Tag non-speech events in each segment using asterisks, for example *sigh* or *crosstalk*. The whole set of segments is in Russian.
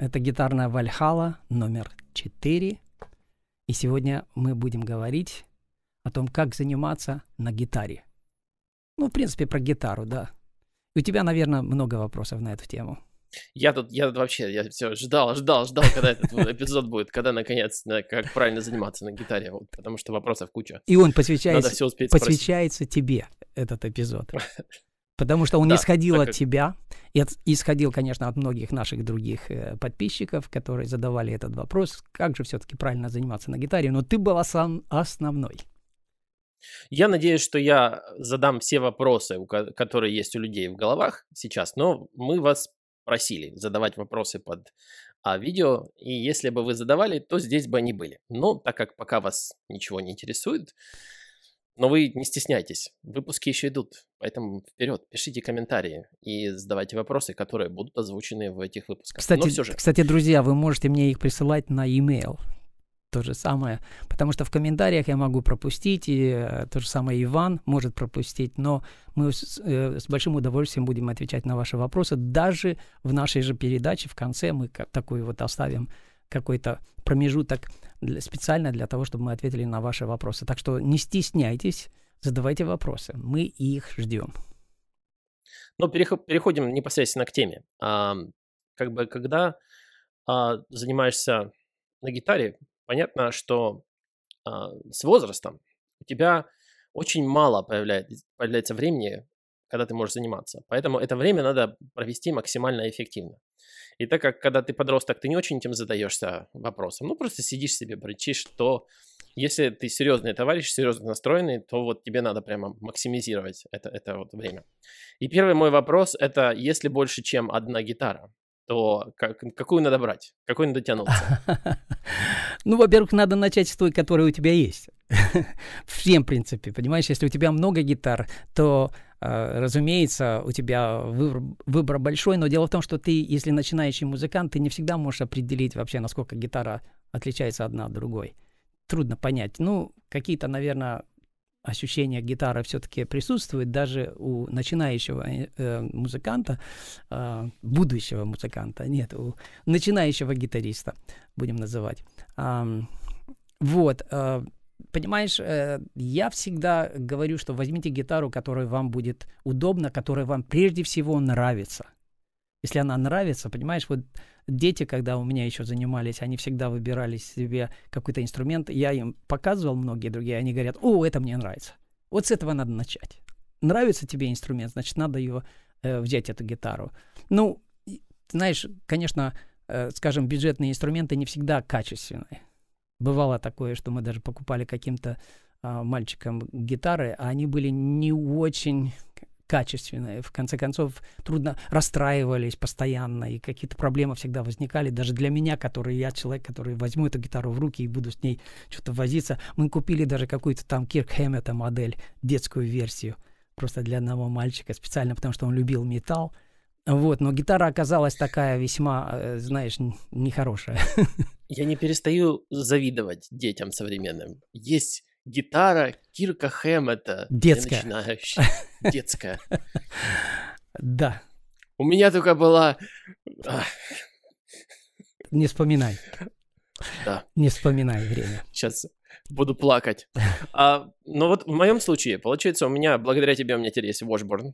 Это гитарная вальхала номер 4. И сегодня мы будем говорить о том, как заниматься на гитаре. Ну, в принципе, про гитару, да. И у тебя, наверное, много вопросов на эту тему. Я тут, я тут вообще, я все ждал, ждал, ждал, когда этот эпизод будет, когда наконец, как правильно заниматься на гитаре, вот, потому что вопросов куча. И он посвящается, Надо все успеть посвящается тебе этот эпизод. *laughs* Потому что он да, исходил так... от тебя, и исходил, конечно, от многих наших других э, подписчиков, которые задавали этот вопрос, как же все-таки правильно заниматься на гитаре, но ты была сам основной. Я надеюсь, что я задам все вопросы, которые есть у людей в головах сейчас, но мы вас просили задавать вопросы под а, видео, и если бы вы задавали, то здесь бы они были. Но так как пока вас ничего не интересует, но вы не стесняйтесь, выпуски еще идут, поэтому вперед, пишите комментарии и задавайте вопросы, которые будут озвучены в этих выпусках. Кстати, все же... кстати друзья, вы можете мне их присылать на e-mail. То же самое, потому что в комментариях я могу пропустить, и э, то же самое Иван может пропустить, но мы с, э, с большим удовольствием будем отвечать на ваши вопросы. Даже в нашей же передаче в конце мы такую вот оставим какой-то промежуток для, специально для того, чтобы мы ответили на ваши вопросы. Так что не стесняйтесь, задавайте вопросы. Мы их ждем. Ну, переходим непосредственно к теме. А, как бы, когда а, занимаешься на гитаре, понятно, что а, с возрастом у тебя очень мало появляет, появляется времени, когда ты можешь заниматься. Поэтому это время надо провести максимально эффективно. И так как, когда ты подросток, ты не очень этим задаешься вопросом, ну, просто сидишь себе, брычишь, то если ты серьезный товарищ, серьезно настроенный, то вот тебе надо прямо максимизировать это, это вот время. И первый мой вопрос – это если больше, чем одна гитара, то как, какую надо брать? какую надо тянуться? *laughs* Ну, во-первых, надо начать с той, которая у тебя есть. *laughs* всем, в принципе, понимаешь, если у тебя много гитар, то, э, разумеется, у тебя выбор, выбор большой, но дело в том, что ты, если начинающий музыкант, ты не всегда можешь определить вообще, насколько гитара отличается одна от другой. Трудно понять. Ну, какие-то, наверное, ощущения гитары все-таки присутствуют даже у начинающего э, э, музыканта, э, будущего музыканта, нет, у начинающего гитариста, будем называть. Э, вот, э, Понимаешь, э, я всегда говорю, что возьмите гитару, которая вам будет удобна, которая вам прежде всего нравится. Если она нравится, понимаешь, вот дети, когда у меня еще занимались, они всегда выбирали себе какой-то инструмент. Я им показывал многие другие, они говорят, о, это мне нравится. Вот с этого надо начать. Нравится тебе инструмент, значит, надо его э, взять, эту гитару. Ну, знаешь, конечно, э, скажем, бюджетные инструменты не всегда качественные Бывало такое, что мы даже покупали каким-то а, мальчикам гитары, а они были не очень качественные. В конце концов, трудно расстраивались постоянно, и какие-то проблемы всегда возникали. Даже для меня, который я человек, который возьму эту гитару в руки и буду с ней что-то возиться. Мы купили даже какую-то там Кирк Хэммета модель, детскую версию, просто для одного мальчика специально, потому что он любил металл. Вот, но гитара оказалась такая весьма, э, знаешь, нехорошая. *laughs* Я не перестаю завидовать детям современным. Есть гитара Кирка Хэм это Детская. Начинающая. *laughs* Детская. Да. У меня только была... Не вспоминай. Да. Не вспоминай время. Сейчас буду плакать. А, но ну вот в моем случае, получается, у меня, благодаря тебе, у меня теперь есть Washburn.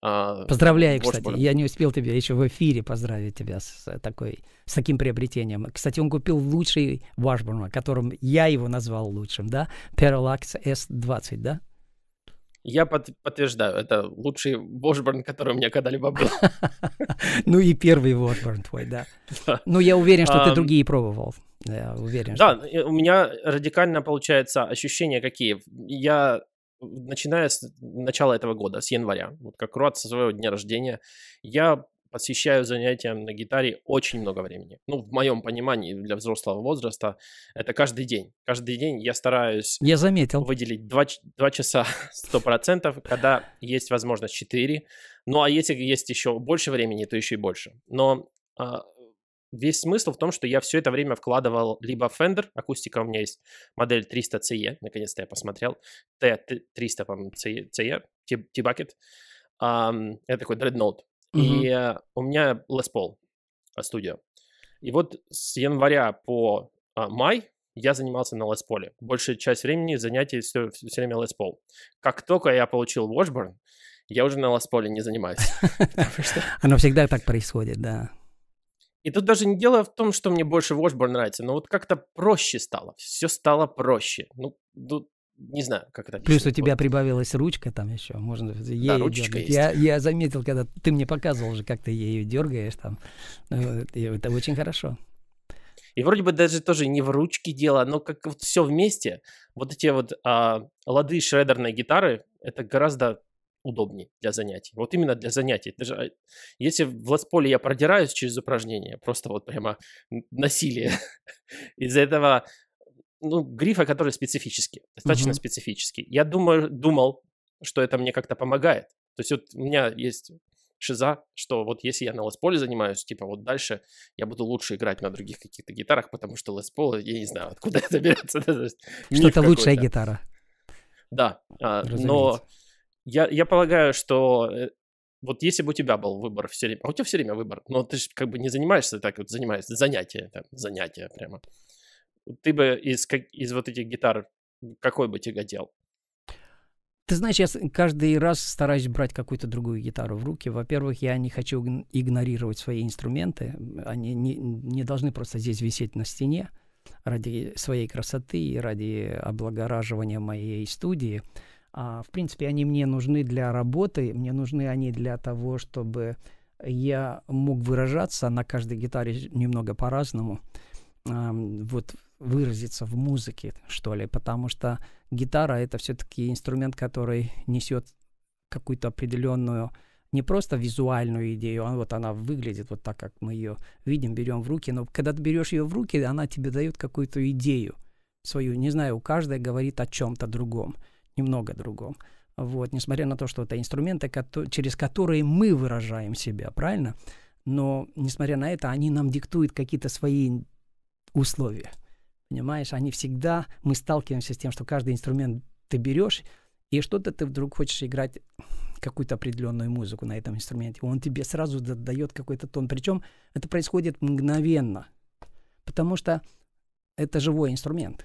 А, Поздравляю, кстати. Я не успел тебя еще в эфире поздравить тебя с, такой, с таким приобретением. Кстати, он купил лучший Вашборн, которым я его назвал лучшим, да? Parallax S20, да? Я под, подтверждаю, это лучший Вошборн, который у меня когда-либо был. *laughs* Ну и первый Вошборн твой, да. Ну я уверен, что ты другие пробовал. Я уверен. Да, у меня радикально получается ощущение, какие. Я начиная с начала этого года, с января, вот как Руат со своего дня рождения, я посвящаю занятиям на гитаре очень много времени. Ну, в моем понимании, для взрослого возраста, это каждый день. Каждый день я стараюсь... Я заметил. Выделить 2, 2 часа 100%, *laughs* когда есть возможность 4. Ну, а если есть еще больше времени, то еще и больше. Но а, Весь смысл в том, что я все это время вкладывал либо Fender, акустика у меня есть, модель 300 CE, наконец-то я посмотрел, T300, по-моему, CE, T-Bucket, um, это такой Dreadnought, mm-hmm. и uh, у меня Les Paul э, студия. И вот с января по uh, май я занимался на Les Paul. Большая часть времени занятий все, все время Les Paul. Как только я получил Washburn, я уже на Лас-Поле не занимаюсь. *laughs* Оно всегда так происходит, да. И тут даже не дело в том, что мне больше Washburn нравится, но вот как-то проще стало. Все стало проще. Ну, тут не знаю, как это Плюс у тебя вот. прибавилась ручка там еще, можно ею да, ручка есть. Я, я заметил, когда ты мне показывал же, как ты ее дергаешь там. Это очень хорошо. И вроде бы даже тоже не в ручке дело, но как вот все вместе, вот эти вот а, лады шредерной гитары, это гораздо удобнее для занятий. Вот именно для занятий. Даже а, если в лесполе я продираюсь через упражнения, просто вот прямо насилие. *laughs* Из-за этого ну, грифа, который специфический, достаточно mm-hmm. специфический. Я думаю, думал, что это мне как-то помогает. То есть вот у меня есть шиза, что вот если я на лесполе занимаюсь, типа вот дальше я буду лучше играть на других каких-то гитарах, потому что леспол, я не знаю, откуда *laughs* это берется. Что-то лучшая гитара. Да, а, Разумеется. но я, я полагаю, что э, вот если бы у тебя был выбор все время, а у тебя все время выбор, но ты же как бы не занимаешься так вот, занимаешься занятия, там, занятия прямо. Ты бы из, как, из вот этих гитар какой бы тяготел? Ты знаешь, я каждый раз стараюсь брать какую-то другую гитару в руки. Во-первых, я не хочу игнорировать свои инструменты. Они не, не должны просто здесь висеть на стене ради своей красоты и ради облагораживания моей студии. А, в принципе, они мне нужны для работы, мне нужны они для того, чтобы я мог выражаться на каждой гитаре немного по-разному. А, вот выразиться в музыке, что ли, потому что гитара это все-таки инструмент, который несет какую-то определенную не просто визуальную идею, а вот она выглядит вот так, как мы ее видим, берем в руки, но когда ты берешь ее в руки, она тебе дает какую-то идею свою, не знаю, у каждой говорит о чем-то другом немного другом. Вот, несмотря на то, что это инструменты, через которые мы выражаем себя, правильно? Но, несмотря на это, они нам диктуют какие-то свои условия. Понимаешь, они всегда, мы сталкиваемся с тем, что каждый инструмент ты берешь, и что-то ты вдруг хочешь играть какую-то определенную музыку на этом инструменте. Он тебе сразу дает какой-то тон. Причем это происходит мгновенно, потому что это живой инструмент.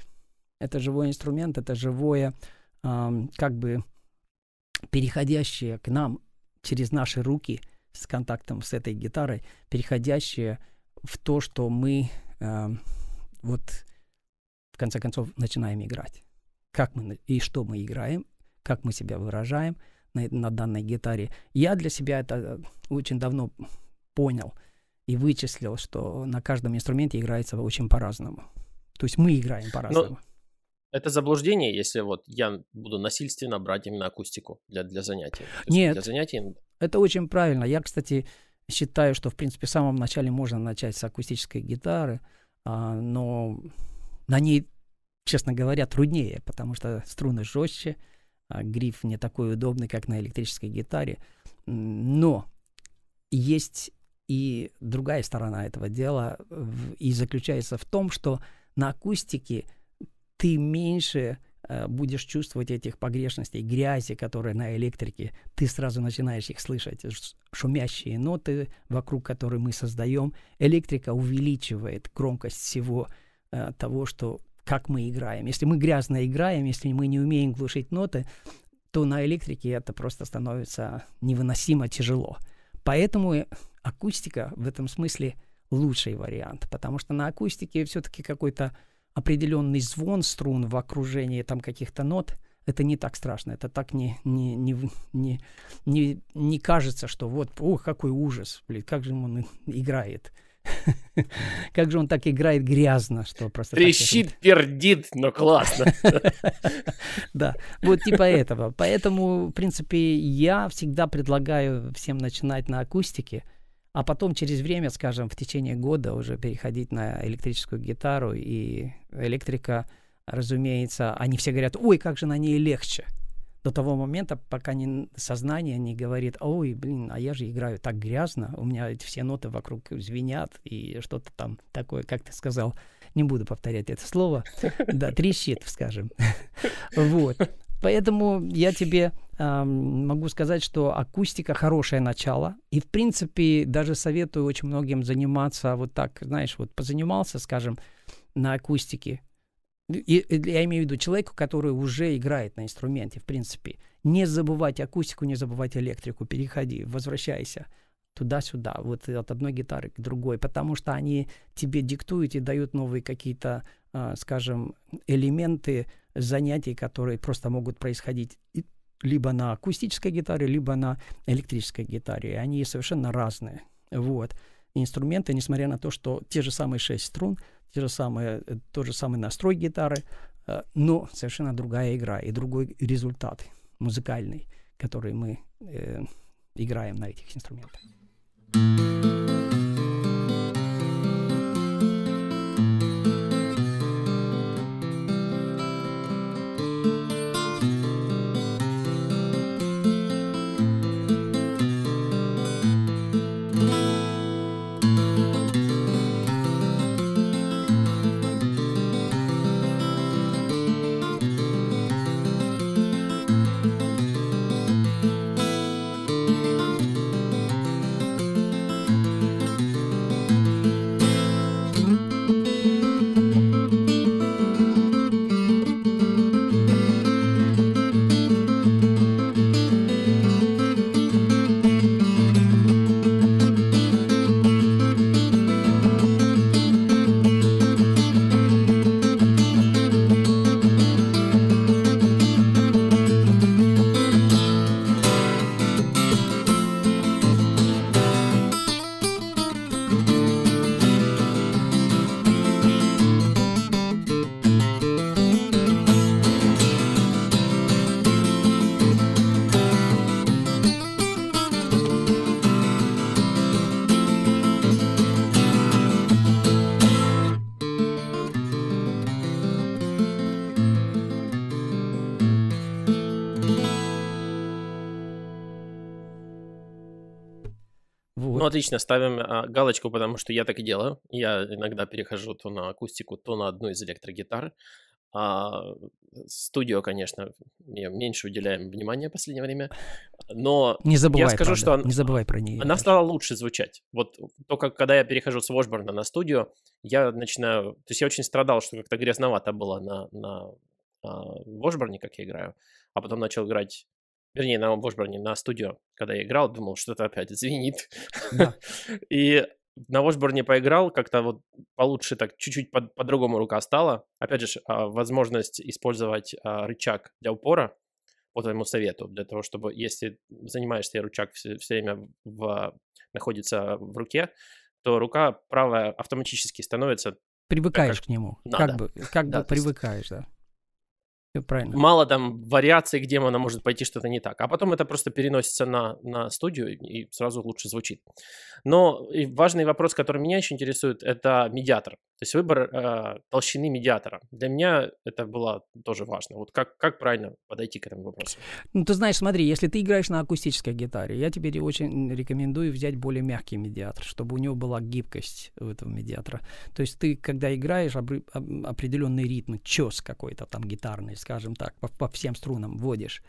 Это живой инструмент, это живое как бы переходящие к нам через наши руки с контактом с этой гитарой, переходящие в то, что мы э, вот в конце концов начинаем играть. Как мы и что мы играем, как мы себя выражаем на, на данной гитаре. Я для себя это очень давно понял и вычислил, что на каждом инструменте играется очень по-разному. То есть мы играем по-разному. Но это заблуждение, если вот я буду насильственно брать именно акустику для, для занятий. Нет. Для занятий... Это очень правильно. Я, кстати, считаю, что, в принципе, в самом начале можно начать с акустической гитары, а, но на ней, честно говоря, труднее, потому что струны жестче, а гриф не такой удобный, как на электрической гитаре. Но есть и другая сторона этого дела, и заключается в том, что на акустике – ты меньше э, будешь чувствовать этих погрешностей, грязи, которые на электрике, ты сразу начинаешь их слышать, шумящие ноты, вокруг которые мы создаем. Электрика увеличивает громкость всего э, того, что, как мы играем. Если мы грязно играем, если мы не умеем глушить ноты, то на электрике это просто становится невыносимо тяжело. Поэтому э, акустика в этом смысле лучший вариант, потому что на акустике все-таки какой-то определенный звон струн в окружении там каких-то нот, это не так страшно, это так не, не, не, не, не, не кажется, что вот, ох, какой ужас, блин, как же он играет. *laughs* Как же он так играет грязно, что просто... Трещит, пердит, но классно. *laughs* Да, вот типа этого. Поэтому, в принципе, я всегда предлагаю всем начинать на акустике, а потом через время, скажем, в течение года уже переходить на электрическую гитару, и электрика, разумеется, они все говорят, ой, как же на ней легче. До того момента, пока не, сознание не говорит, ой, блин, а я же играю так грязно, у меня эти все ноты вокруг звенят и что-то там такое, как ты сказал, не буду повторять это слово, *laughs* да, трещит, скажем. *laughs* Вот. Поэтому я тебе могу сказать, что акустика хорошее начало. И, в принципе, даже советую очень многим заниматься вот так, знаешь, вот позанимался, скажем, на акустике. И, я имею в виду человеку, который уже играет на инструменте, в принципе. Не забывать акустику, не забывать электрику. Переходи, возвращайся туда-сюда, вот от одной гитары к другой, потому что они тебе диктуют и дают новые какие-то, а, скажем, элементы занятий, которые просто могут происходить либо на акустической гитаре, либо на электрической гитаре. Они совершенно разные. Вот. Инструменты, несмотря на то, что те же самые шесть струн, те же самые, э, тот же самый настрой гитары, э, но совершенно другая игра и другой результат музыкальный, который мы э, играем на этих инструментах. Отлично, ставим а, галочку, потому что я так и делаю. Я иногда перехожу то на акустику, то на одну из электрогитар. А, студио, конечно, меньше уделяем внимания в последнее время, но не забывай, я скажу, правда, что он, не забывай про нее. Она стала лучше звучать. Вот только когда я перехожу с Вошборна на студию, я начинаю, то есть я очень страдал, что как-то грязновато было на на, на Вошборне, как я играю, а потом начал играть Вернее, на Washburn, на студию, когда я играл, думал, что-то опять звенит. *laughs* И на Washburn поиграл, как-то вот получше, так чуть-чуть по-другому рука стала. Опять же, а, возможность использовать а, рычаг для упора по твоему совету, для того, чтобы, если занимаешься, рычаг все, время находится в руке, то рука правая автоматически становится привыкаешь как, к нему, надо. как бы, как да, бы привыкаешь, да правильно. Мало там вариаций, где она может пойти что-то не так. А потом это просто переносится на, на студию и сразу лучше звучит. Но важный вопрос, который меня еще интересует, это медиатор. То есть выбор э, толщины медиатора. Для меня это было тоже важно. Вот как, как правильно подойти к этому вопросу? Ну, ты знаешь, смотри, если ты играешь на акустической гитаре, я тебе очень рекомендую взять более мягкий медиатор, чтобы у него была гибкость у этого медиатора. То есть ты, когда играешь об, об, определенный ритм, чес какой-то там гитарный, скажем так, по, по всем струнам вводишь,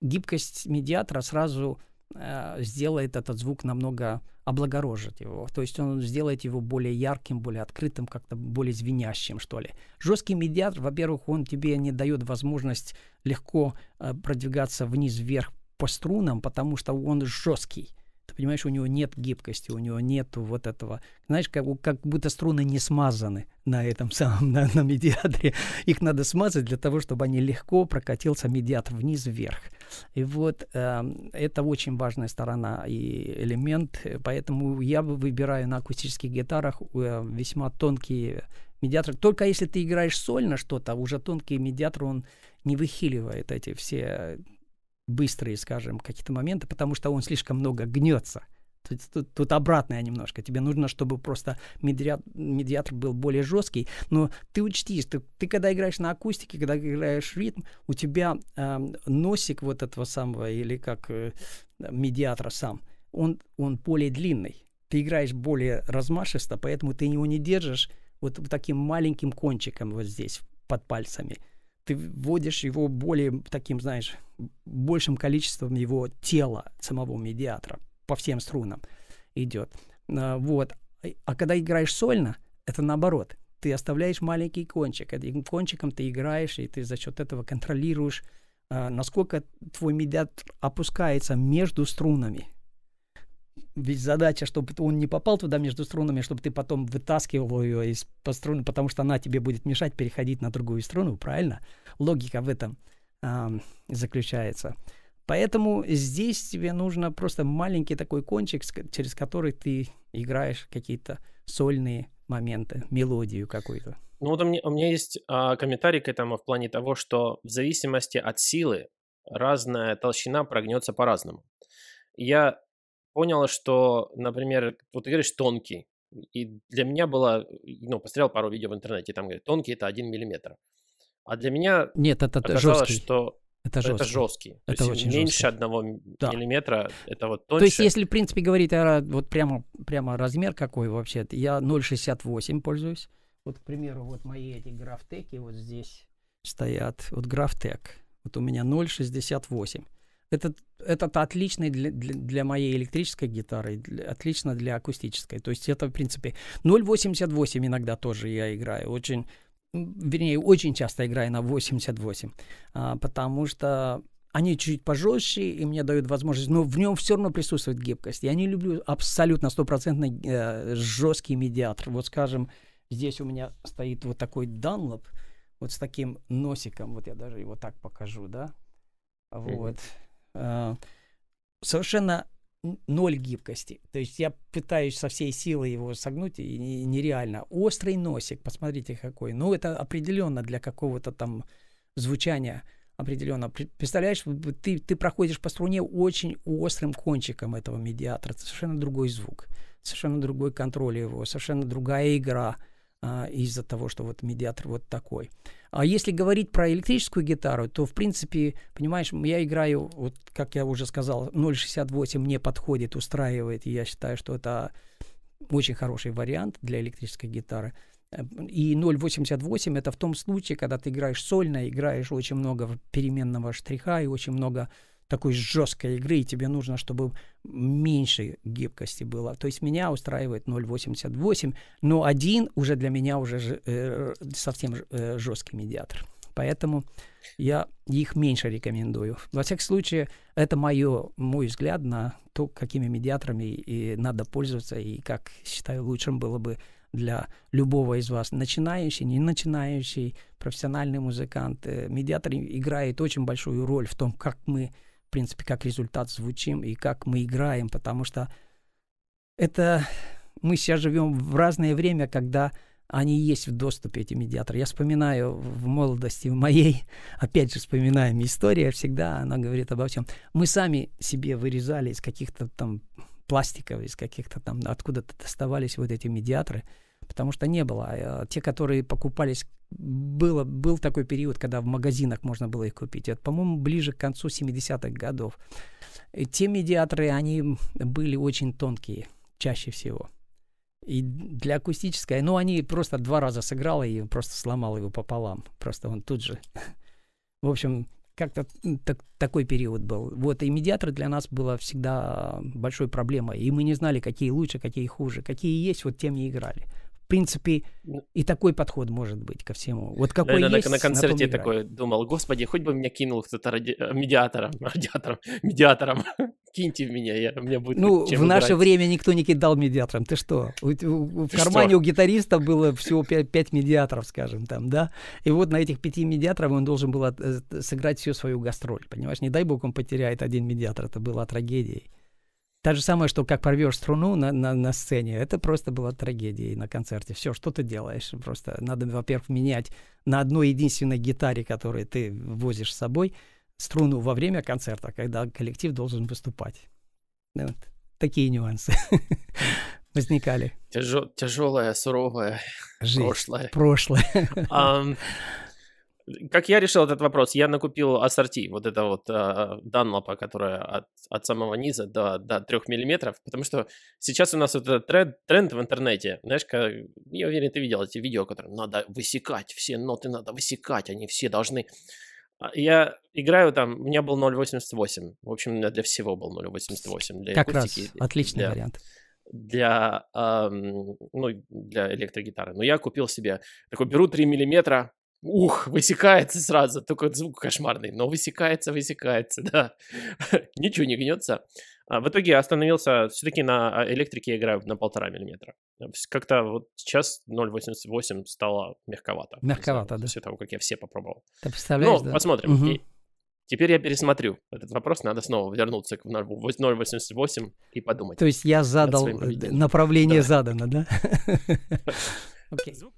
гибкость медиатора сразу Э, сделает этот звук намного облагорожит его. То есть он сделает его более ярким, более открытым, как-то более звенящим, что ли. Жесткий медиатор, во-первых, он тебе не дает возможность легко э, продвигаться вниз-вверх по струнам, потому что он жесткий ты понимаешь, у него нет гибкости, у него нет вот этого, знаешь, как, как будто струны не смазаны на этом самом, *laughs* на, на медиатре. Их надо смазать для того, чтобы они легко прокатился медиатор вниз-вверх. И вот э, это очень важная сторона и элемент, э, поэтому я выбираю на акустических гитарах э, весьма тонкие медиаторы. Только если ты играешь сольно что-то, уже тонкий медиатор, он не выхиливает эти все быстрые, скажем, какие-то моменты, потому что он слишком много гнется. Тут, тут, тут обратное немножко. Тебе нужно, чтобы просто медиатор, медиатор был более жесткий. Но ты учтишь, ты, ты когда играешь на акустике, когда играешь ритм, у тебя э, носик вот этого самого, или как э, медиатора сам, он, он более длинный. Ты играешь более размашисто, поэтому ты его не держишь вот таким маленьким кончиком вот здесь под пальцами – ты вводишь его более таким, знаешь, большим количеством его тела, самого медиатора, по всем струнам идет. А, вот. А когда играешь сольно, это наоборот. Ты оставляешь маленький кончик. Этим кончиком ты играешь, и ты за счет этого контролируешь, а, насколько твой медиатор опускается между струнами ведь задача, чтобы он не попал туда между струнами, а чтобы ты потом вытаскивал ее из по струны, потому что она тебе будет мешать переходить на другую струну, правильно? Логика в этом э, заключается. Поэтому здесь тебе нужно просто маленький такой кончик, через который ты играешь какие-то сольные моменты, мелодию какую-то. Ну вот у меня, у меня есть э, комментарий к этому в плане того, что в зависимости от силы разная толщина прогнется по-разному. Я поняла, что, например, вот ты говоришь тонкий, и для меня было, ну, посмотрел пару видео в интернете, там говорят, тонкий это один миллиметр. А для меня Нет, это оказалось, что это жесткий. Это жесткий. Это есть очень меньше жесткий. одного да. миллиметра, это вот тоньше. То есть, если, в принципе, говорить о, вот прямо, прямо размер какой вообще, я 0,68 пользуюсь. Вот, к примеру, вот мои эти графтеки вот здесь стоят. Вот графтек. Вот у меня 0,68 этот, этот отличный для, для, для моей электрической гитары, для, отлично для акустической. То есть это, в принципе, 0,88 иногда тоже я играю. Очень, вернее, очень часто играю на 88, а, потому что они чуть пожестче, и мне дают возможность, но в нем все равно присутствует гибкость. Я не люблю абсолютно стопроцентно э, жесткий медиатор. Вот, скажем, здесь у меня стоит вот такой Dunlop, вот с таким носиком, вот я даже его так покажу, да, вот. Mm-hmm. А, совершенно ноль гибкости. То есть я пытаюсь со всей силы его согнуть, и нереально. Острый носик, посмотрите какой. Ну, это определенно для какого-то там звучания определенно. Представляешь, ты, ты проходишь по струне очень острым кончиком этого медиатора. Это совершенно другой звук, совершенно другой контроль его, совершенно другая игра – а, из-за того, что вот медиатор вот такой. А если говорить про электрическую гитару, то, в принципе, понимаешь, я играю, вот как я уже сказал, 0,68 мне подходит, устраивает, и я считаю, что это очень хороший вариант для электрической гитары. Эм, и 0,88 это в том случае, когда ты играешь сольно, играешь очень много переменного штриха и очень много такой жесткой игры, и тебе нужно, чтобы меньше гибкости было. То есть меня устраивает 0,88, но один уже для меня уже э, совсем жесткий э, медиатор. Поэтому я их меньше рекомендую. Во всяком случае, это мое, мой взгляд на то, какими медиаторами и надо пользоваться, и как, считаю, лучшим было бы для любого из вас, начинающий, не начинающий, профессиональный музыкант. Э, медиатор играет очень большую роль в том, как мы принципе, как результат звучим и как мы играем, потому что это мы сейчас живем в разное время, когда они есть в доступе, эти медиаторы. Я вспоминаю в молодости в моей, *laughs* опять же вспоминаем, история всегда, она говорит обо всем. Мы сами себе вырезали из каких-то там пластиков, из каких-то там, откуда-то доставались вот эти медиаторы – потому что не было. А, э, те, которые покупались, было, был такой период, когда в магазинах можно было их купить. Это, по-моему, ближе к концу 70-х годов. И те медиаторы, они были очень тонкие чаще всего. И для акустической, ну, они просто два раза сыграло и просто сломал его пополам. Просто он тут же. В общем, как-то так, такой период был. Вот, и медиатор для нас было всегда большой проблемой. И мы не знали, какие лучше, какие хуже. Какие есть, вот тем и играли принципе, ну. и такой подход может быть ко всему. Вот какой Наверное, есть, на, на концерте на такой думал, господи, хоть бы меня кинул кто-то ради... Э, медиатором, *laughs* радиатором, медиатором, *laughs* киньте в меня, я, у меня будет Ну, в играть. наше время никто не кидал медиатором, ты что? У, у, *laughs* ты в кармане что? у гитариста было всего 5, 5 медиаторов, скажем там, да? И вот на этих пяти медиаторов он должен был от, э, сыграть всю свою гастроль, понимаешь? Не дай бог он потеряет один медиатор, это была трагедией. Та же самое, что как порвешь струну на, на, на сцене, это просто была трагедия на концерте. Все, что ты делаешь? Просто надо, во-первых, менять на одной единственной гитаре, которую ты возишь с собой, струну во время концерта, когда коллектив должен выступать. Ну вот такие нюансы *laughs* возникали. Тяжелое, суровое Жизнь, прошлое. Прошлое. Как я решил этот вопрос? Я накупил ассорти, вот это вот э, данлопа, которая от, от самого низа до, до 3 миллиметров, потому что сейчас у нас вот этот тренд, тренд в интернете, знаешь, как, я уверен, ты видел эти видео, которые надо высекать, все ноты надо высекать, они все должны... А, я играю там, у меня был 0.88, в общем, у меня для всего был 0.88. Для как акустики, раз, отличный для... вариант для, эм, ну, для электрогитары. Но я купил себе, такой беру 3 миллиметра, Ух, высекается сразу, только звук кошмарный, но высекается, высекается, *laughs* да. Ничего не гнется. А в итоге остановился, все-таки на а, электрике играю на полтора миллиметра. Как-то вот сейчас 0,88 стало мягковато. Мягковато, да. После того, как я все попробовал. Ты ну, представляешь, Ну, да? посмотрим. Угу. Теперь я пересмотрю этот вопрос, надо снова вернуться к 0,88 и подумать. То есть я задал, э, направление да. задано, да? *laughs* Звук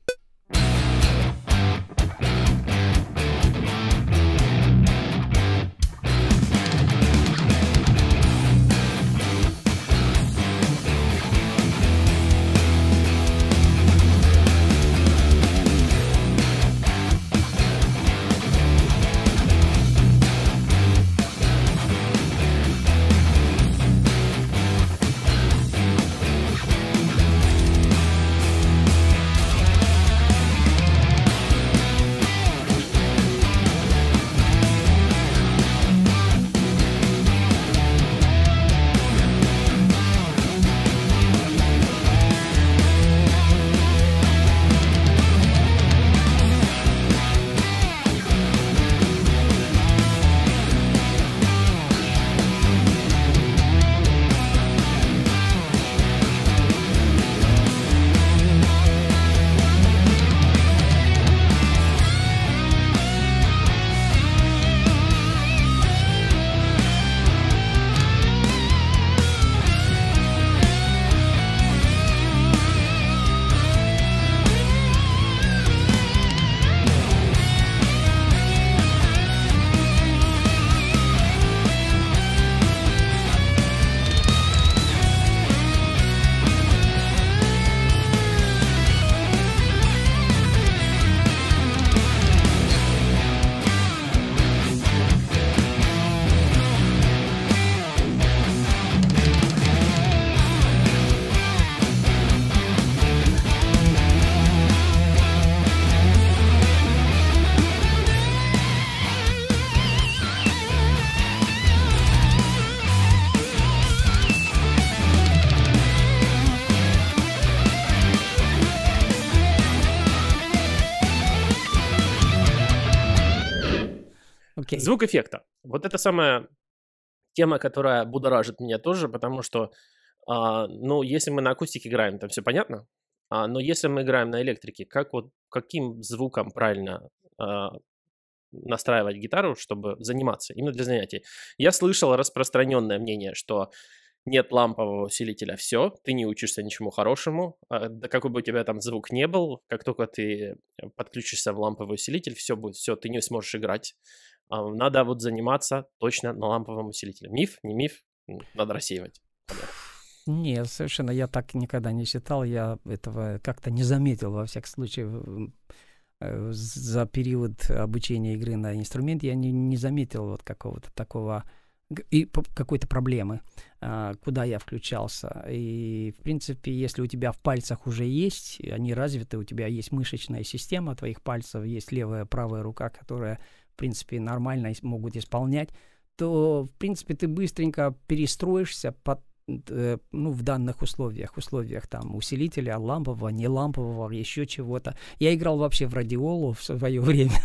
Звук эффекта. Вот это самая тема, которая будоражит меня тоже, потому что, а, ну, если мы на акустике играем, там все понятно, а, но если мы играем на электрике, как вот, каким звуком правильно а, настраивать гитару, чтобы заниматься, именно для занятий? Я слышал распространенное мнение, что нет лампового усилителя, все, ты не учишься ничему хорошему. А, да какой бы у тебя там звук не был, как только ты э, подключишься в ламповый усилитель, все будет, все, ты не сможешь играть. А, надо вот заниматься точно на ламповом усилителе. Миф, не миф, надо рассеивать. Не, совершенно я так никогда не считал, я этого как-то не заметил во всяком случае э, за период обучения игры на инструмент я не, не заметил вот какого-то такого и какой-то проблемы, а, куда я включался. И, в принципе, если у тебя в пальцах уже есть, они развиты, у тебя есть мышечная система твоих пальцев, есть левая, правая рука, которая, в принципе, нормально могут исполнять, то, в принципе, ты быстренько перестроишься под Э, ну, в данных условиях, условиях там усилителя, лампового, не лампового, еще чего-то. Я играл вообще в радиолу в свое *laughs* время,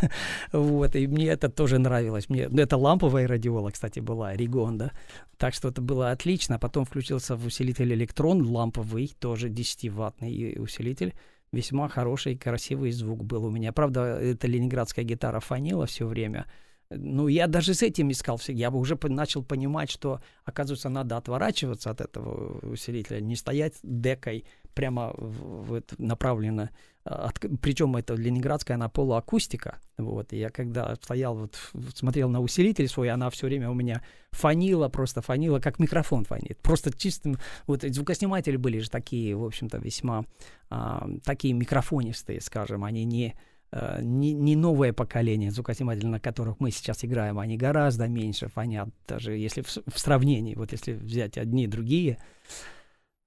вот, и мне это тоже нравилось. Мне, ну, это ламповая радиола, кстати, была, Ригонда, так что это было отлично. Потом включился в усилитель электрон, ламповый, тоже 10-ваттный усилитель, весьма хороший, красивый звук был у меня. Правда, эта ленинградская гитара фанила все время, ну, я даже с этим искал всегда. Я бы уже начал понимать, что, оказывается, надо отворачиваться от этого усилителя, не стоять декой прямо в, в, направлено. А, от, причем это ленинградская, она полуакустика. Вот, и я когда стоял, вот, смотрел на усилитель свой, она все время у меня фанила, просто фанила, как микрофон фанит. Просто чистым... Вот звукосниматели были же такие, в общем-то, весьма а, такие микрофонистые, скажем. Они не Э, не, не новое поколение звукоснимателей, на которых мы сейчас играем, они гораздо меньше фонят, даже если в, в сравнении, вот если взять одни и другие.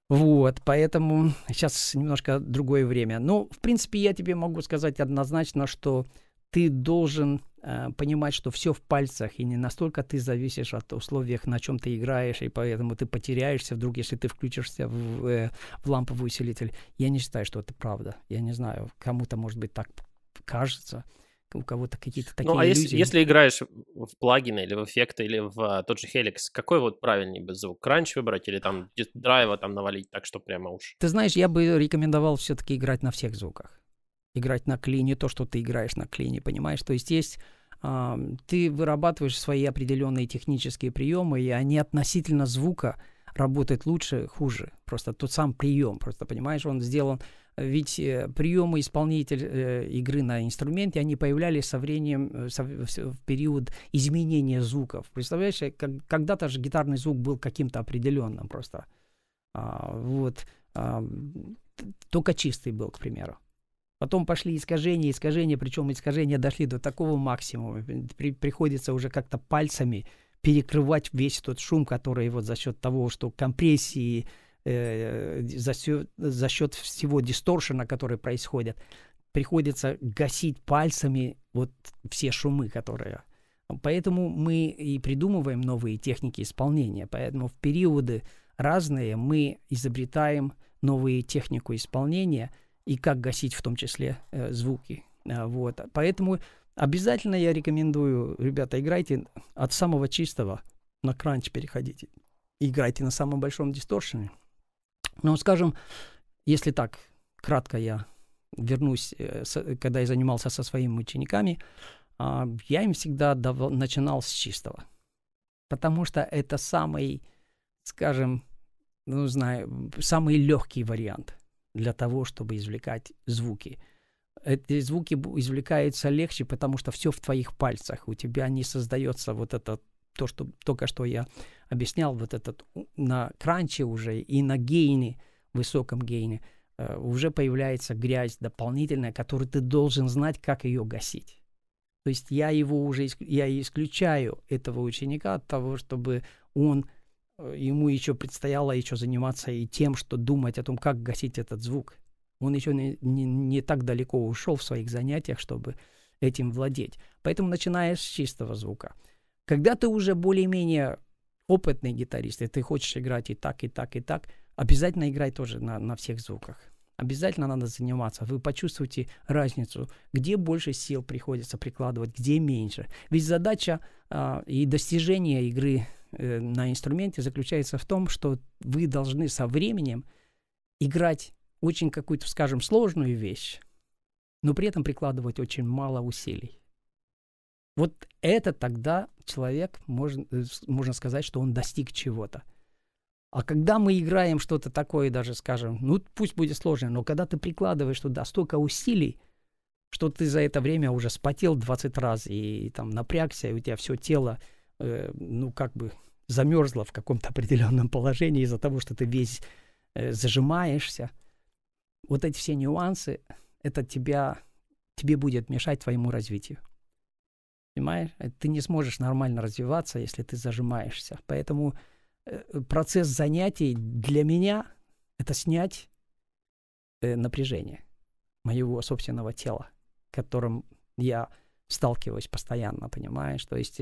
Вот, поэтому сейчас немножко другое время. Но, ну, в принципе, я тебе могу сказать однозначно, что ты должен э, понимать, что все в пальцах, и не настолько ты зависишь от условий, на чем ты играешь, и поэтому ты потеряешься вдруг, если ты включишься в, э, в ламповый усилитель. Я не считаю, что это правда. Я не знаю, кому-то, может быть, так кажется, у кого-то какие-то такие Ну, а если, если играешь в плагины или в эффекты, или в а, тот же Helix, какой вот правильный бы звук? Кранч выбрать или там драйва там навалить так, что прямо уж? Ты знаешь, я бы рекомендовал все-таки играть на всех звуках. Играть на клине то, что ты играешь на клине, понимаешь? То есть есть э, ты вырабатываешь свои определенные технические приемы, и они относительно звука работают лучше, хуже. Просто тот сам прием, просто понимаешь, он сделан ведь э, приемы исполнитель э, игры на инструменте, они появлялись со временем, э, в период изменения звуков. Представляешь, когда-то же гитарный звук был каким-то определенным просто. А, вот. А, только чистый был, к примеру. Потом пошли искажения, искажения, причем искажения дошли до такого максимума. При, приходится уже как-то пальцами перекрывать весь тот шум, который вот за счет того, что компрессии, Э, за, за счет всего дисторшена, который происходит, приходится гасить пальцами вот все шумы, которые... Поэтому мы и придумываем новые техники исполнения. Поэтому в периоды разные мы изобретаем новые технику исполнения и как гасить в том числе э, звуки. Э, вот. Поэтому обязательно я рекомендую, ребята, играйте от самого чистого на кранч переходите. Играйте на самом большом дисторшене. Но, ну, скажем, если так, кратко я вернусь, э, когда я занимался со своими учениками, а, я им всегда начинал с чистого. Потому что это самый, скажем, ну, знаю, самый легкий вариант для того, чтобы извлекать звуки. Эти звуки извлекаются легче, потому что все в твоих пальцах. У тебя не создается вот этот то, что только что я объяснял, вот этот на кранче уже и на гейне, высоком гейне, э, уже появляется грязь дополнительная, которую ты должен знать, как ее гасить. То есть я его уже, я исключаю этого ученика от того, чтобы он, э, ему еще предстояло еще заниматься и тем, что думать о том, как гасить этот звук. Он еще не, не, не так далеко ушел в своих занятиях, чтобы этим владеть. Поэтому начинаешь с чистого звука – когда ты уже более-менее опытный гитарист, и ты хочешь играть и так, и так, и так, обязательно играй тоже на, на всех звуках. Обязательно надо заниматься. Вы почувствуете разницу, где больше сил приходится прикладывать, где меньше. Ведь задача э, и достижение игры э, на инструменте заключается в том, что вы должны со временем играть очень какую-то, скажем, сложную вещь, но при этом прикладывать очень мало усилий. Вот это тогда человек, можно, э, можно сказать, что он достиг чего-то. А когда мы играем что-то такое, даже скажем, ну пусть будет сложно, но когда ты прикладываешь туда столько усилий, что ты за это время уже спотел 20 раз и, и там напрягся, и у тебя все тело, э, ну как бы замерзло в каком-то *laughs* определенном положении из-за того, что ты весь э, зажимаешься. Вот эти все нюансы, это тебя, тебе будет мешать твоему развитию. Понимаешь? Э, ты не сможешь нормально развиваться, если ты зажимаешься. Поэтому э, процесс занятий для меня — это снять э, напряжение моего собственного тела, которым я сталкиваюсь постоянно, понимаешь? То есть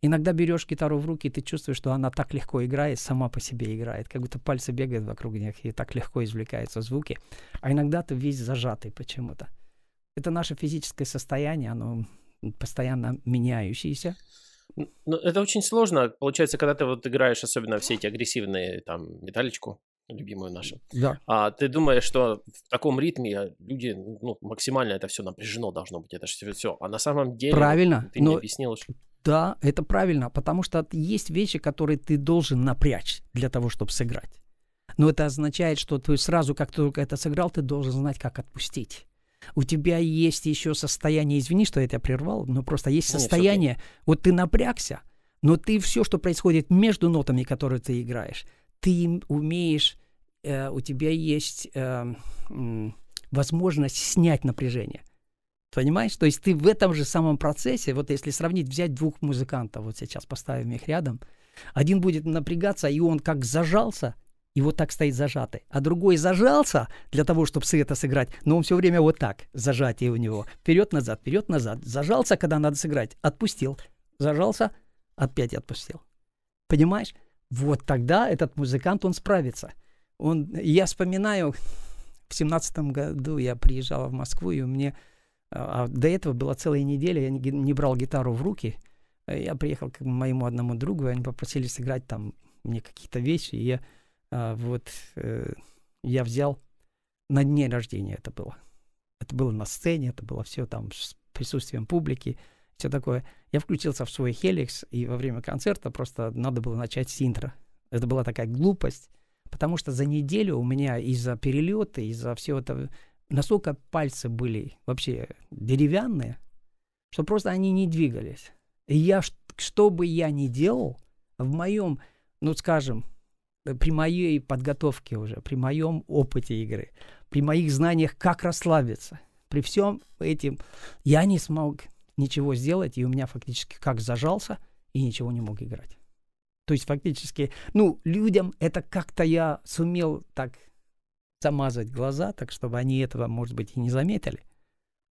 иногда берешь гитару в руки, и ты чувствуешь, что она так легко играет, сама по себе играет, как будто пальцы бегают вокруг них, и так легко извлекаются звуки. А иногда ты весь зажатый почему-то. Это наше физическое состояние, оно постоянно меняющиеся. Ну, это очень сложно. Получается, когда ты вот играешь, особенно все эти агрессивные, там, металличку, любимую нашу. Да. А ты думаешь, что в таком ритме люди, ну, максимально это все напряжено должно быть, это же все. А на самом деле... Правильно. Ты но... мне объяснил, что... Да, это правильно, потому что есть вещи, которые ты должен напрячь для того, чтобы сыграть. Но это означает, что ты сразу, как только это сыграл, ты должен знать, как отпустить у тебя есть еще состояние, извини, что я тебя прервал, но просто есть ну, состояние, Нет, вот ты напрягся, но ты все, что происходит между нотами, которые ты играешь, ты умеешь, э, у тебя есть э, э, возможность снять напряжение. Понимаешь? То есть ты в этом же самом процессе, вот если сравнить, взять двух музыкантов, вот сейчас поставим их рядом, один будет напрягаться, и он как зажался, и вот так стоит зажатый. А другой зажался для того, чтобы с сыграть, но он все время вот так, зажатие у него. Вперед-назад, вперед-назад. Зажался, когда надо сыграть, отпустил. Зажался, опять отпустил. Понимаешь? Вот тогда этот музыкант, он справится. Он, я вспоминаю, в семнадцатом году я приезжал в Москву, и мне... А, а до этого была целая неделя, я не, не брал гитару в руки. Я приехал к моему одному другу, и они попросили сыграть там мне какие-то вещи, и я а, вот э, я взял на дне рождения это было. Это было на сцене, это было все там с присутствием публики, все такое. Я включился в свой Хеликс, и во время концерта просто надо было начать с интро. Это была такая глупость, потому что за неделю у меня из-за перелета, из-за всего этого, настолько пальцы были вообще деревянные, что просто они не двигались. И я, что бы я ни делал, в моем, ну скажем, при моей подготовке уже, при моем опыте игры, при моих знаниях, как расслабиться, при всем этим я не смог ничего сделать, и у меня фактически как зажался, и ничего не мог играть. То есть фактически, ну, людям это как-то я сумел так замазать глаза, так чтобы они этого, может быть, и не заметили.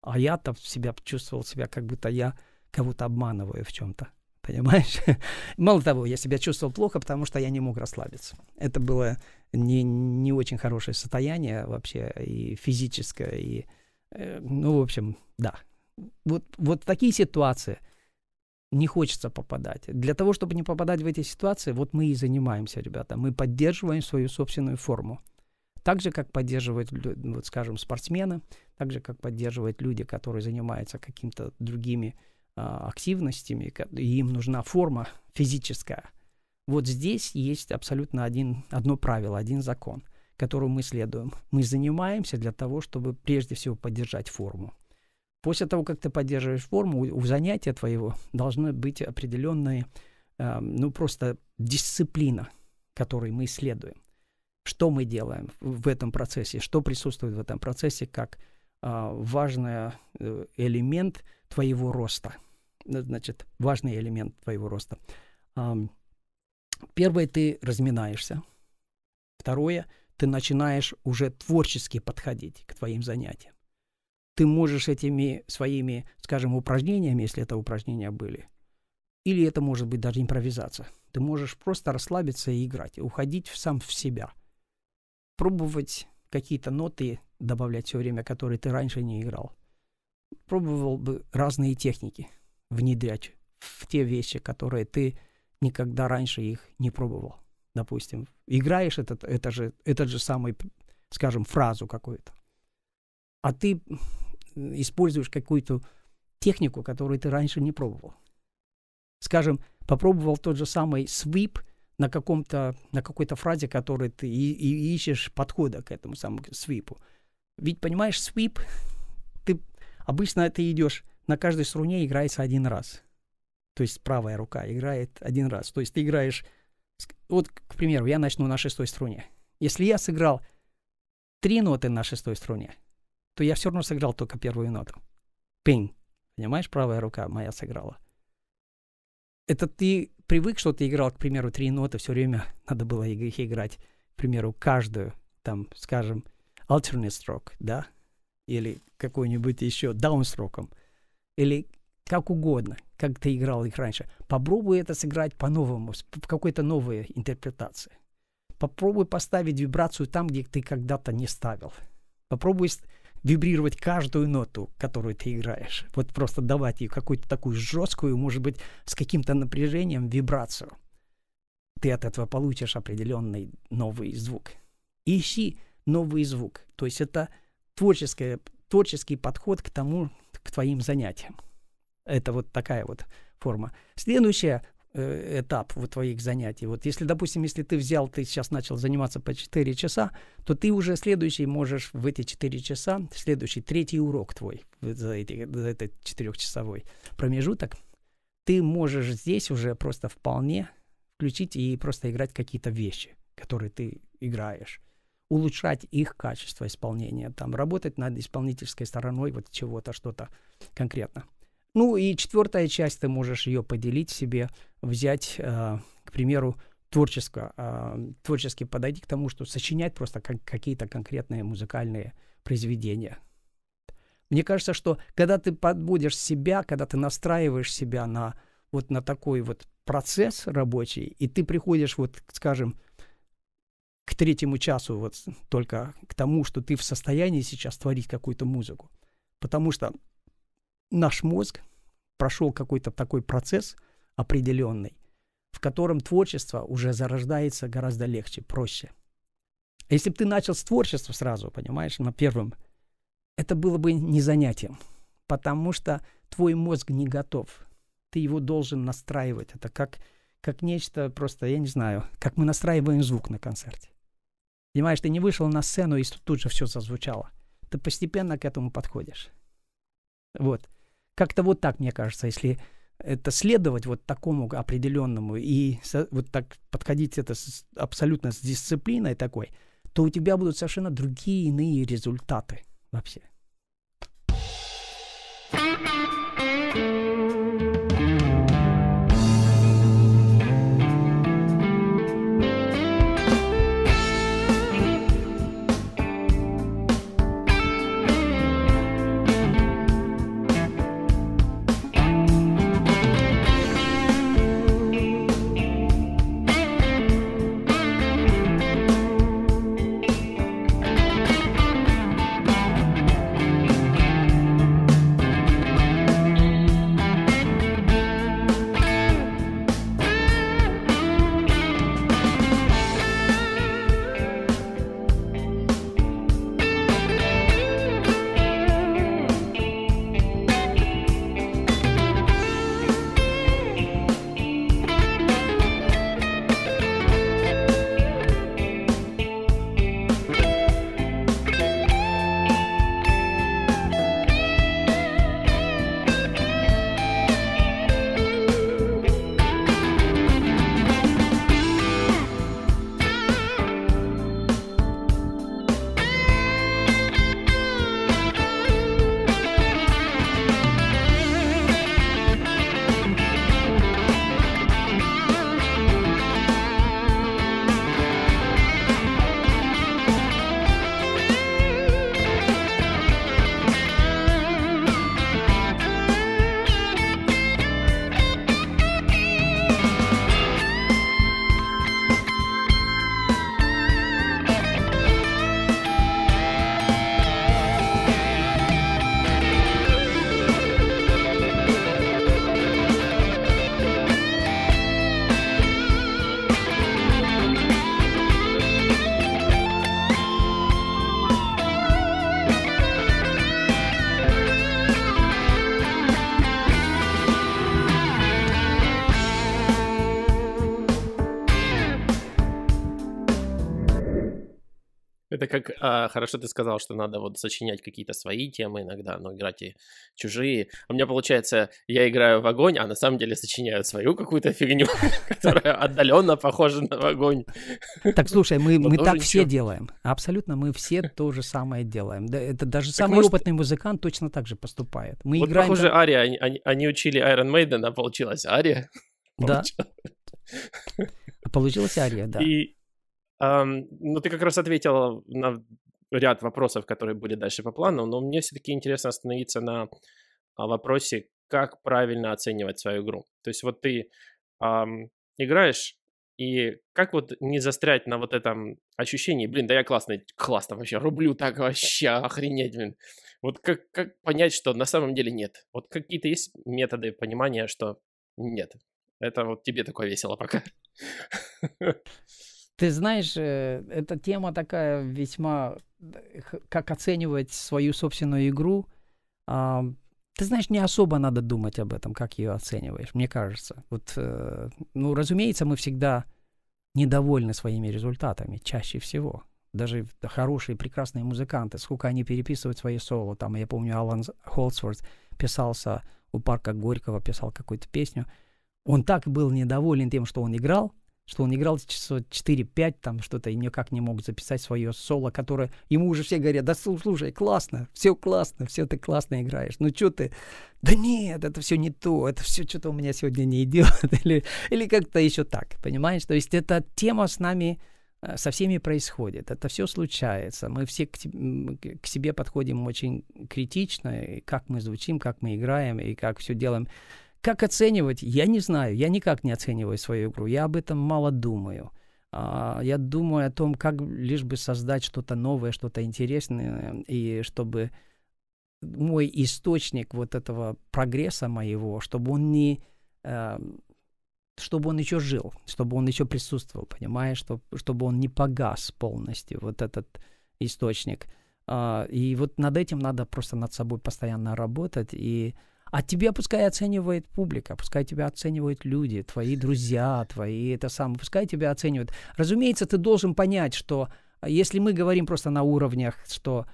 А я-то себя чувствовал себя, как будто я кого-то обманываю в чем-то понимаешь? *laughs* Мало того, я себя чувствовал плохо, потому что я не мог расслабиться. Это было не, не очень хорошее состояние вообще, и физическое, и, э, ну, в общем, да. Вот, вот такие ситуации не хочется попадать. Для того, чтобы не попадать в эти ситуации, вот мы и занимаемся, ребята. Мы поддерживаем свою собственную форму. Так же, как поддерживают, вот, скажем, спортсмены, так же, как поддерживают люди, которые занимаются какими-то другими Э, активностями, и им нужна форма физическая. Вот здесь есть абсолютно один, одно правило, один закон, которому мы следуем. Мы занимаемся для того, чтобы прежде всего поддержать форму. После того, как ты поддерживаешь форму, у, у занятия твоего должны быть определенные, э, ну просто дисциплина, которой мы следуем. Что мы делаем в этом процессе, что присутствует в этом процессе как э, важный э, элемент твоего роста – Э, значит, важный элемент твоего роста. Первое, ты разминаешься. Второе, ты начинаешь уже творчески подходить к твоим занятиям. Ты можешь этими своими, скажем, упражнениями, если это упражнения были, или это может быть даже импровизация, ты можешь просто расслабиться и играть, уходить сам в себя. Пробовать какие-то ноты добавлять все время, которые ты раньше не играл. Пробовал бы разные техники внедрять в те вещи, которые ты никогда раньше их не пробовал. Допустим, играешь этот, это же, этот же самый, скажем, фразу какую-то, а ты используешь какую-то технику, которую ты раньше не пробовал. Скажем, попробовал тот же самый свип на, каком-то, на какой-то фразе, которой ты и, и ищешь подхода к этому самому свипу. Ведь, понимаешь, свип, ты обычно ты идешь на каждой струне играется один раз. То есть правая рука играет один раз. То есть ты играешь... Вот, к примеру, я начну на шестой струне. Если я сыграл три ноты на шестой струне, то я все равно сыграл только первую ноту. Пинг. Понимаешь, правая рука моя сыграла. Это ты привык, что ты играл, к примеру, три ноты, все время надо было их играть, к примеру, каждую, там, скажем, alternate строк, да, или какой-нибудь еще даунстроком. строком или как угодно, как ты играл их раньше. Попробуй это сыграть по-новому, в какой-то новой интерпретации. Попробуй поставить вибрацию там, где ты когда-то не ставил. Попробуй вибрировать каждую ноту, которую ты играешь. Вот просто давать ей какую-то такую жесткую, может быть, с каким-то напряжением вибрацию. Ты от этого получишь определенный новый звук. Ищи новый звук. То есть это творческое, творческий подход к тому, к твоим занятиям. Это вот такая вот форма. Следующая э, этап вот твоих занятий. Вот если, допустим, если ты взял, ты сейчас начал заниматься по 4 часа, то ты уже следующий можешь в эти 4 часа, следующий, третий урок твой за, эти, за этот четырехчасовой промежуток, ты можешь здесь уже просто вполне включить и просто играть какие-то вещи, которые ты играешь улучшать их качество исполнения, там, работать над исполнительской стороной вот чего-то, что-то конкретно. Ну и четвертая часть, ты можешь ее поделить себе, взять, э, к примеру, творческо, э, творчески подойти к тому, что сочинять просто как, какие-то конкретные музыкальные произведения. Мне кажется, что когда ты подбудешь себя, когда ты настраиваешь себя на вот на такой вот процесс рабочий, и ты приходишь вот, скажем, к третьему часу, вот только к тому, что ты в состоянии сейчас творить какую-то музыку. Потому что наш мозг прошел какой-то такой процесс определенный, в котором творчество уже зарождается гораздо легче, проще. Если бы ты начал с творчества сразу, понимаешь, на первом, это было бы не занятием, потому что твой мозг не готов. Ты его должен настраивать. Это как, как нечто просто, я не знаю, как мы настраиваем звук на концерте. Понимаешь, ты не вышел на сцену, и тут же все зазвучало. Ты постепенно к этому подходишь. Вот. Как-то вот так, мне кажется, если это следовать вот такому определенному и вот так подходить это с, абсолютно с дисциплиной такой, то у тебя будут совершенно другие иные результаты вообще. Thank you. как а, хорошо ты сказал, что надо вот сочинять какие-то свои темы иногда, но играть и чужие. У меня получается, я играю в огонь, а на самом деле сочиняю свою какую-то фигню, *laughs* которая отдаленно похожа на огонь. Так слушай, мы, *laughs* ну, мы так все делаем. Абсолютно мы все то же самое делаем. Да, это даже самый опытный музыкант точно так же поступает. Мы вот играем. Похоже, Ария, они, они учили Iron Maiden, а получилась Ария. Да. *laughs* Получилась Ария, да. И, Эм, ну, ты как раз ответила на ряд вопросов, которые были дальше по плану, но мне все-таки интересно остановиться на а, вопросе, как правильно оценивать свою игру. То есть вот ты эм, играешь, и как вот не застрять на вот этом ощущении, блин, да я классный, классно вообще, рублю так вообще, охренеть, блин. Вот как, как понять, что на самом деле нет? Вот какие-то есть методы понимания, что нет? Это вот тебе такое весело пока. *laughs* Ты знаешь, э, эта тема такая весьма, э, как оценивать свою собственную игру. А, ты знаешь, не особо надо думать об этом, как ее оцениваешь, мне кажется. Вот, э, ну, разумеется, мы всегда недовольны своими результатами, чаще всего. Даже хорошие, прекрасные музыканты, сколько они переписывают свои соло. Там, я помню, Алан Холсворт писался у парка Горького, писал какую-то песню. Он так был недоволен тем, что он играл, что он играл часа 4-5, там что-то, и никак не мог записать свое соло, которое ему уже все говорят, да слушай, классно, все классно, все ты классно играешь, ну что ты, да нет, это все не то, это все что-то у меня сегодня не идет, *laughs* или, или как-то еще так, понимаешь? То есть эта тема с нами э, со всеми происходит, это все случается, мы все к, к себе подходим очень критично, как мы звучим, как мы играем и как все делаем. Как оценивать? Я не знаю. Я никак не оцениваю свою игру. Я об этом мало думаю. А, я думаю о том, как лишь бы создать что-то новое, что-то интересное, и чтобы мой источник вот этого прогресса моего, чтобы он не э, чтобы он еще жил, чтобы он еще присутствовал, понимаешь, чтобы, чтобы он не погас полностью, вот этот источник. А, и вот над этим надо просто над собой постоянно работать и а тебя пускай оценивает публика, пускай тебя оценивают люди, твои друзья, твои это самое, пускай тебя оценивают. Разумеется, ты должен понять, что а, если мы говорим просто на уровнях, что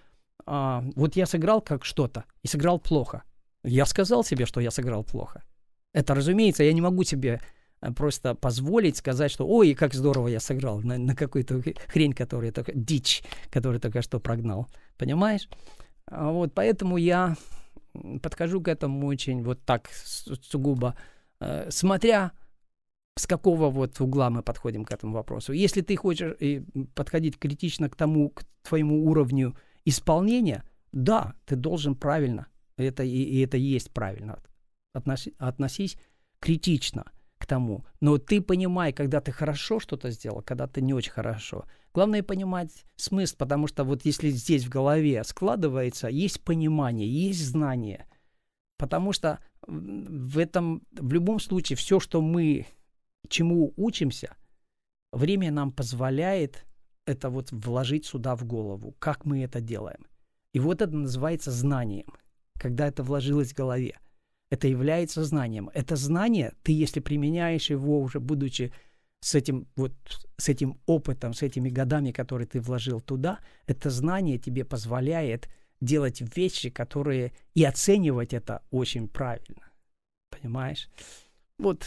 а, вот я сыграл как что-то и сыграл плохо, я сказал себе, что я сыграл плохо. Это, разумеется, я не могу себе э, просто позволить сказать, что ой, как здорово я сыграл на, на какую-то хрень, которую только дичь, которую только что прогнал. Понимаешь? А вот поэтому я подхожу к этому очень вот так сугубо, э, смотря с какого вот угла мы подходим к этому вопросу. Если ты хочешь э, подходить критично к тому, к твоему уровню исполнения, да, ты должен правильно, это и, и это есть правильно, относи, относись критично к тому. Но ты понимай, когда ты хорошо что-то сделал, когда ты не очень хорошо – Главное понимать смысл, потому что вот если здесь в голове складывается, есть понимание, есть знание. Потому что в этом, в любом случае, все, что мы, чему учимся, время нам позволяет это вот вложить сюда в голову, как мы это делаем. И вот это называется знанием, когда это вложилось в голове. Это является знанием. Это знание, ты если применяешь его уже будучи с этим, вот, с этим опытом, с этими годами, которые ты вложил туда, это знание тебе позволяет делать вещи, которые и оценивать это очень правильно. Понимаешь? Вот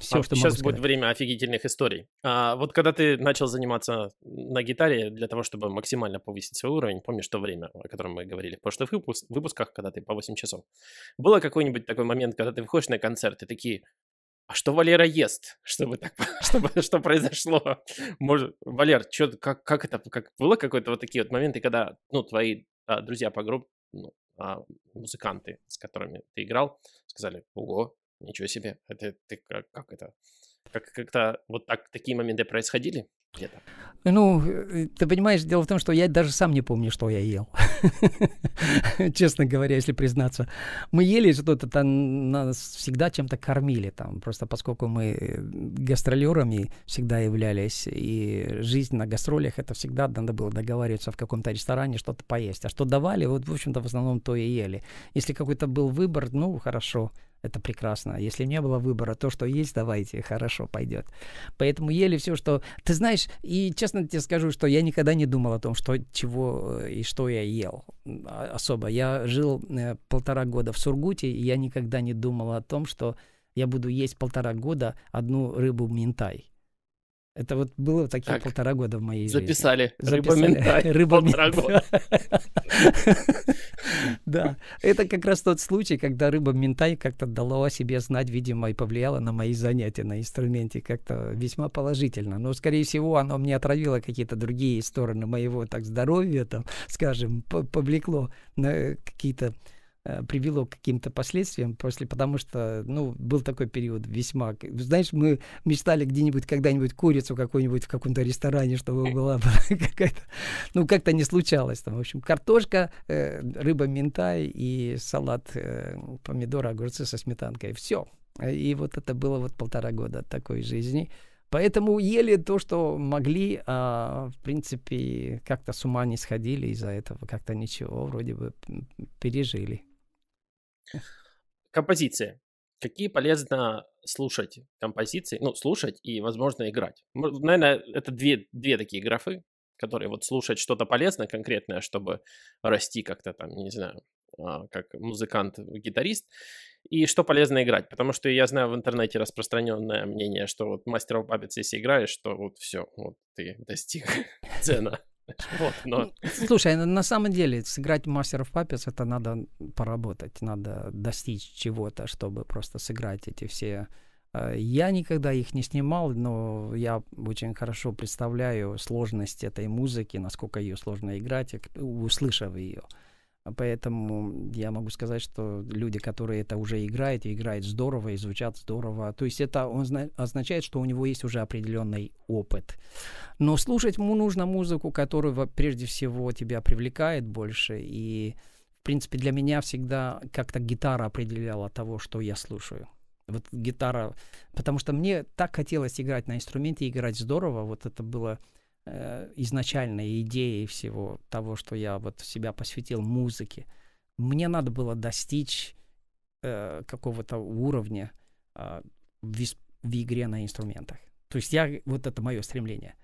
все, а что Сейчас могу будет время офигительных историй. А, вот когда ты начал заниматься на гитаре для того, чтобы максимально повысить свой уровень, помнишь то время, о котором мы говорили в прошлых выпуск, выпусках, когда ты по 8 часов, было какой-нибудь такой момент, когда ты выходишь на концерт и такие, а что Валера ест, чтобы так, *laughs* чтобы, что произошло? Может, Валер, что, как, как это, как было какой то вот такие вот моменты, когда, ну, твои а, друзья по группе, ну, а, музыканты, с которыми ты играл, сказали, ого, ничего себе, это ты как, как это? Как, как-то вот так такие моменты происходили? где-то. Ну, ты понимаешь, дело в том, что я даже сам не помню, что я ел. *laughs* Честно говоря, если признаться. Мы ели что-то, там нас всегда чем-то кормили там. Просто поскольку мы гастролерами всегда являлись, и жизнь на гастролях, это всегда надо было договариваться в каком-то ресторане что-то поесть. А что давали, вот, в общем-то, в основном то и ели. Если какой-то был выбор, ну, хорошо, это прекрасно. Если не было выбора, то, что есть, давайте, хорошо, пойдет. Поэтому ели все, что... Ты знаешь, и честно тебе скажу, что я никогда не думал о том, что, чего э, и что я ел а, особо. Я жил э, полтора года в Сургуте, и я никогда не думал о том, что я буду есть полтора года одну рыбу ментай. Это вот было такие так, полтора года в моей записали. жизни. Записали. Рыба-ментай. *laughs* Рыба полтора года. *laughs* *laughs* Да, это как раз тот случай, когда рыба ментай как-то дала о себе знать, видимо, и повлияла на мои занятия на инструменте как-то весьма положительно. Но, скорее всего, оно мне отравило какие-то другие стороны моего так здоровья, там, скажем, повлекло на э, какие-то Э, привело к каким-то последствиям после, потому что, ну, был такой период весьма... Знаешь, мы мечтали где-нибудь когда-нибудь курицу какую-нибудь в каком-то ресторане, чтобы была *laughs* какая-то... Ну, как-то не случалось там. В общем, картошка, э, рыба минтай и салат э, помидоры, огурцы со сметанкой. Все. И вот это было вот полтора года такой жизни. Поэтому ели то, что могли, а, в принципе, как-то с ума не сходили из-за этого, как-то ничего, вроде бы пережили. Композиции. Какие полезно слушать композиции? Ну, слушать и, возможно, играть. Наверное, это две, две такие графы, которые вот слушать что-то полезное, конкретное, чтобы расти как-то там, не знаю, а, как музыкант-гитарист, и что полезно играть. Потому что я знаю в интернете распространенное мнение, что вот Master of если играешь, то вот все, вот ты достиг *laughs* цена. *laughs* Вот, но... Ну, слушай, на самом деле сыграть мастеров папец это надо поработать, надо достичь чего-то, чтобы просто сыграть эти все. Э, я никогда их не снимал, но я очень хорошо представляю сложность этой музыки, насколько ее сложно играть, услышав ее. Поэтому я могу сказать, что люди, которые это уже играют, и играют здорово, и звучат здорово. То есть это означает, что у него есть уже определенный опыт. Но слушать ему нужно музыку, которую прежде всего тебя привлекает больше. И, в принципе, для меня всегда как-то гитара определяла того, что я слушаю. Вот гитара, потому что мне так хотелось играть на инструменте, играть здорово, вот это было Э, изначальной идеи всего того, что я вот себя посвятил музыке, мне надо было достичь э, какого-то уровня э, в, в игре на инструментах. То есть я вот это мое стремление.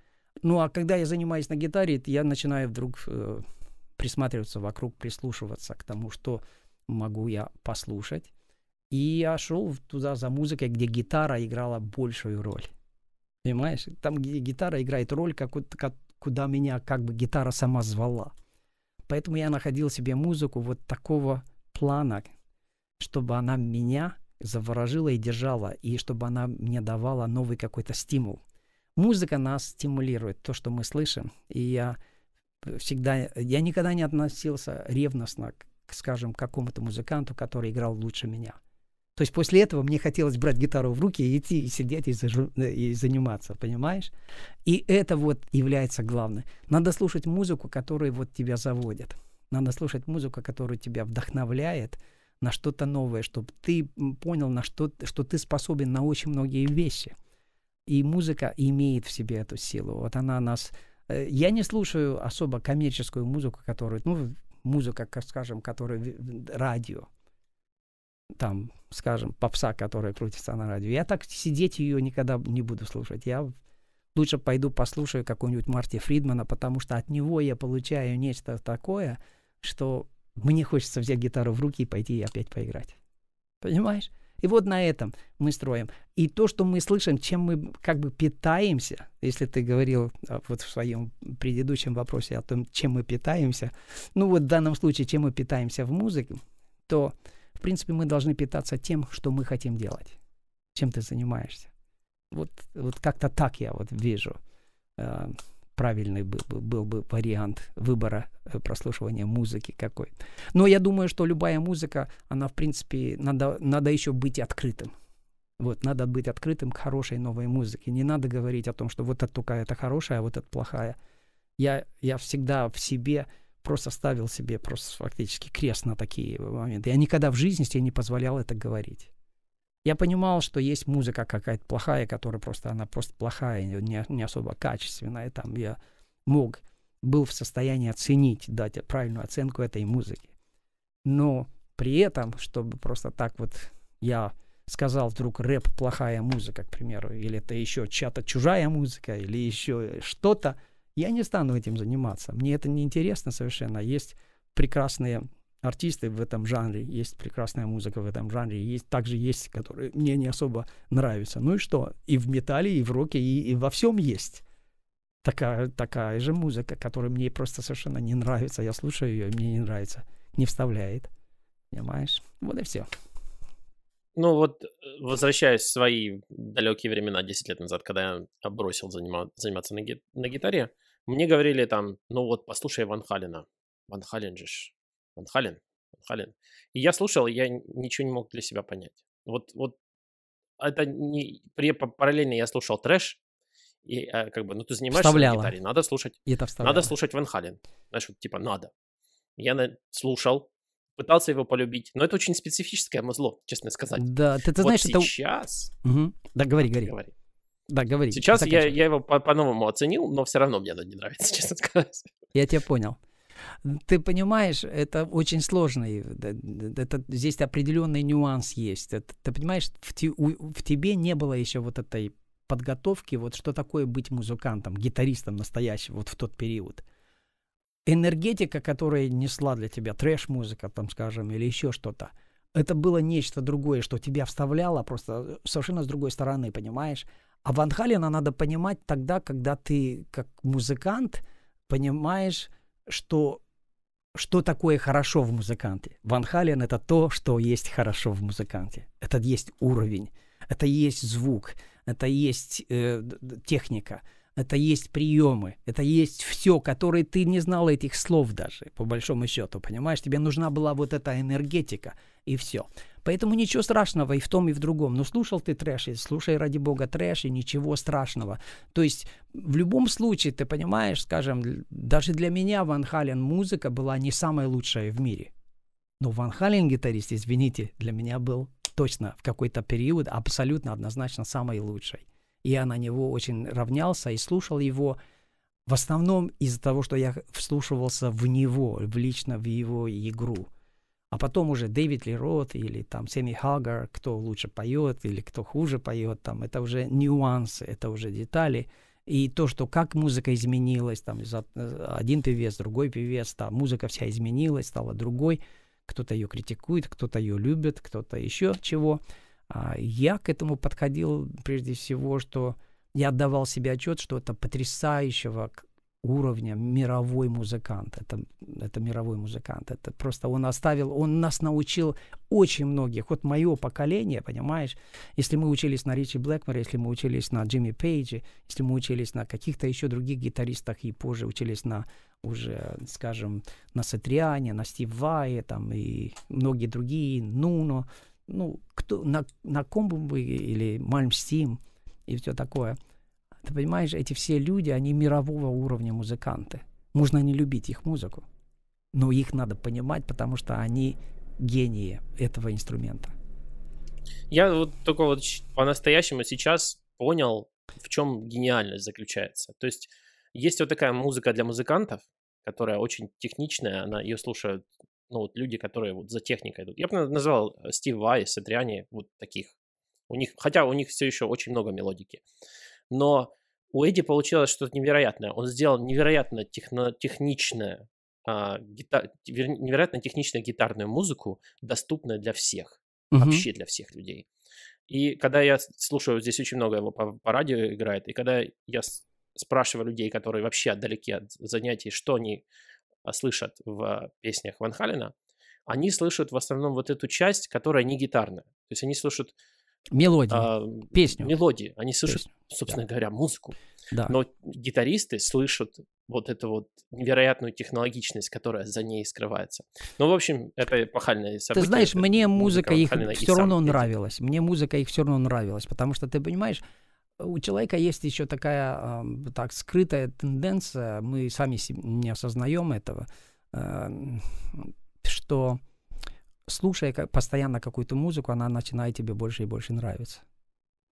Ну а когда я занимаюсь на гитаре, я начинаю вдруг э, присматриваться вокруг, прислушиваться к тому, что могу я послушать. И я шел туда за музыкой, где гитара играла большую роль. Понимаешь? Там где гитара играет роль, как, куда меня как бы гитара сама звала. Поэтому я находил себе музыку вот такого плана, чтобы она меня заворожила и держала, и чтобы она мне давала новый какой-то стимул. Музыка нас стимулирует, то, что мы слышим. И я э, всегда, я никогда не относился ревностно, к, скажем, к какому-то музыканту, который играл лучше меня – то есть после этого мне хотелось брать гитару в руки и идти, и сидеть, и, зажу, и заниматься, понимаешь? И это вот является главным. Надо слушать музыку, которая вот тебя заводит. Надо слушать музыку, которая тебя вдохновляет на что-то новое, чтобы ты понял, на что, что ты способен на очень многие вещи. И музыка имеет в себе эту силу. Вот она нас... Э, я не слушаю особо коммерческую музыку, которую... Ну, музыка, скажем, которая радио там, скажем, попса, которая крутится на радио. Я так сидеть ее никогда не буду слушать. Я лучше пойду послушаю какого-нибудь Марти Фридмана, потому что от него я получаю нечто такое, что мне хочется взять гитару в руки и пойти опять поиграть. Понимаешь? И вот на этом мы строим. И то, что мы слышим, чем мы как бы питаемся, если ты говорил а, вот в своем предыдущем вопросе о том, чем мы питаемся, ну вот в данном случае, чем мы питаемся в музыке, то в принципе, мы должны питаться тем, что мы хотим делать, чем ты занимаешься. Вот, вот как-то так я вот вижу. Э, правильный был, был, был бы вариант выбора э, прослушивания музыки какой. Но я думаю, что любая музыка, она, в принципе, надо, надо еще быть открытым. Вот, надо быть открытым к хорошей новой музыке. Не надо говорить о том, что вот это только это хорошая, а вот это плохая. Я, я всегда в себе просто ставил себе просто фактически крест на такие моменты. Я никогда в жизни себе не позволял это говорить. Я понимал, что есть музыка какая-то плохая, которая просто, она просто плохая, не, не особо качественная. Там я мог, был в состоянии оценить, дать правильную оценку этой музыке. Но при этом, чтобы просто так вот я сказал вдруг рэп плохая музыка, к примеру, или это еще чья-то чужая музыка, или еще что-то, я не стану этим заниматься. Мне это не интересно совершенно. Есть прекрасные артисты в этом жанре, есть прекрасная музыка в этом жанре, есть также есть, которые мне не особо нравятся. Ну и что? И в металле, и в роке, и, и во всем есть такая, такая же музыка, которая мне просто совершенно не нравится. Я слушаю ее, и мне не нравится. Не вставляет. Понимаешь? Вот и все. Ну вот, э, возвращаясь в свои далекие времена, 10 лет назад, когда я бросил занима- заниматься на, ги- на гитаре, мне говорили там, ну вот послушай Ван Халина. Ван Хален же ж. Ван Хален. Ван Хален. И я слушал, и я ничего не мог для себя понять. Вот, вот это не... При, параллельно я слушал трэш, и а, как бы, ну ты занимаешься вставляла. на гитаре, надо слушать. И это Надо слушать Ван Хален. Знаешь, вот типа надо. Я на... слушал, пытался его полюбить, но это очень специфическое музло, честно сказать. Да, ты, ты вот знаешь, сейчас... это... Угу. Да, говори, говори. говори. Да, говори. Сейчас я, я его по- по-новому оценил, но все равно мне это не нравится, *laughs* честно сказать. Я тебя понял. Ты понимаешь, это очень сложно. Это, здесь определенный нюанс есть. Это, ты понимаешь, в, те, у, в тебе не было еще вот этой подготовки, вот что такое быть музыкантом, гитаристом настоящим вот в тот период. Энергетика, которая несла для тебя трэш-музыка, там, скажем, или еще что-то, это было нечто другое, что тебя вставляло просто э, совершенно с другой стороны, понимаешь? А Ван Халена надо понимать тогда, когда ты как музыкант понимаешь, что что такое хорошо в музыканте. Ван Хален — это то, что есть хорошо в музыканте. Это есть уровень, это есть звук, это есть э, техника, это есть приемы, это есть все, которые ты не знал этих слов даже, по большому счету, понимаешь? Тебе нужна была вот эта энергетика, и все. Поэтому ничего страшного и в том, и в другом. Но слушал ты трэш, и слушай ради бога трэш, и ничего страшного. То есть в любом случае, ты понимаешь, скажем, даже для меня Ван Хален музыка была не самая лучшая в мире. Но Ван Хален гитарист, извините, для меня был точно в какой-то период абсолютно однозначно самый лучший. И Я на него очень равнялся и слушал его в основном из-за того, что я вслушивался в него, в лично в его игру – а потом уже Дэвид Ли Лерот или там Сэмми Хаггар, кто лучше поет или кто хуже поет, там это уже нюансы, это уже детали. И то, что как музыка изменилась, там э, один певец, другой певец, там музыка вся изменилась, стала другой, кто-то ее критикует, кто-то ее любит, кто-то еще чего. А я к этому подходил прежде всего, что я отдавал себе отчет, что это потрясающего уровня мировой музыкант. Это, это мировой музыкант. Это просто он оставил, он нас научил очень многих. Вот мое поколение, понимаешь, если мы учились на Ричи Блэкморе, если мы учились на Джимми Пейджи, если мы учились на каких-то еще других гитаристах и позже учились на уже, скажем, на Сатриане, на Стив Вае, там и многие другие, Нуно, ну, кто, на, на ком бы мы, или Мальмстим и все такое – ты понимаешь, эти все люди, они мирового уровня музыканты. Можно не любить их музыку, но их надо понимать, потому что они гении этого инструмента. Я вот только вот по-настоящему сейчас понял, в чем гениальность заключается. То есть есть вот такая музыка для музыкантов, которая очень техничная, она ее слушают ну, вот люди, которые вот за техникой идут. Я бы назвал э, Стив Вайс, Сатриани вот таких. У них, хотя у них все еще очень много мелодики но у Эдди получилось что-то невероятное. Он сделал невероятно техно- техничное, а, гитар- невероятно техничную гитарную музыку, доступную для всех, угу. вообще для всех людей. И когда я слушаю, здесь очень много его по, по радио играет, и когда я спрашиваю людей, которые вообще далеки от занятий, что они а, слышат в песнях Ван Халена, они слышат в основном вот эту часть, которая не гитарная. То есть они слышат Мелодии, а, песню. Мелодии, они слышат, песню. собственно да. говоря, музыку. Да. Но гитаристы слышат вот эту вот невероятную технологичность, которая за ней скрывается. Ну, в общем, это эпохальное событие. Ты знаешь, мне музыка, их все равно нравилась. Мне музыка их все равно нравилась, потому что, ты понимаешь, у человека есть еще такая так скрытая тенденция, мы сами не осознаем этого, эм, что слушая постоянно какую-то музыку, она начинает тебе больше и больше нравиться.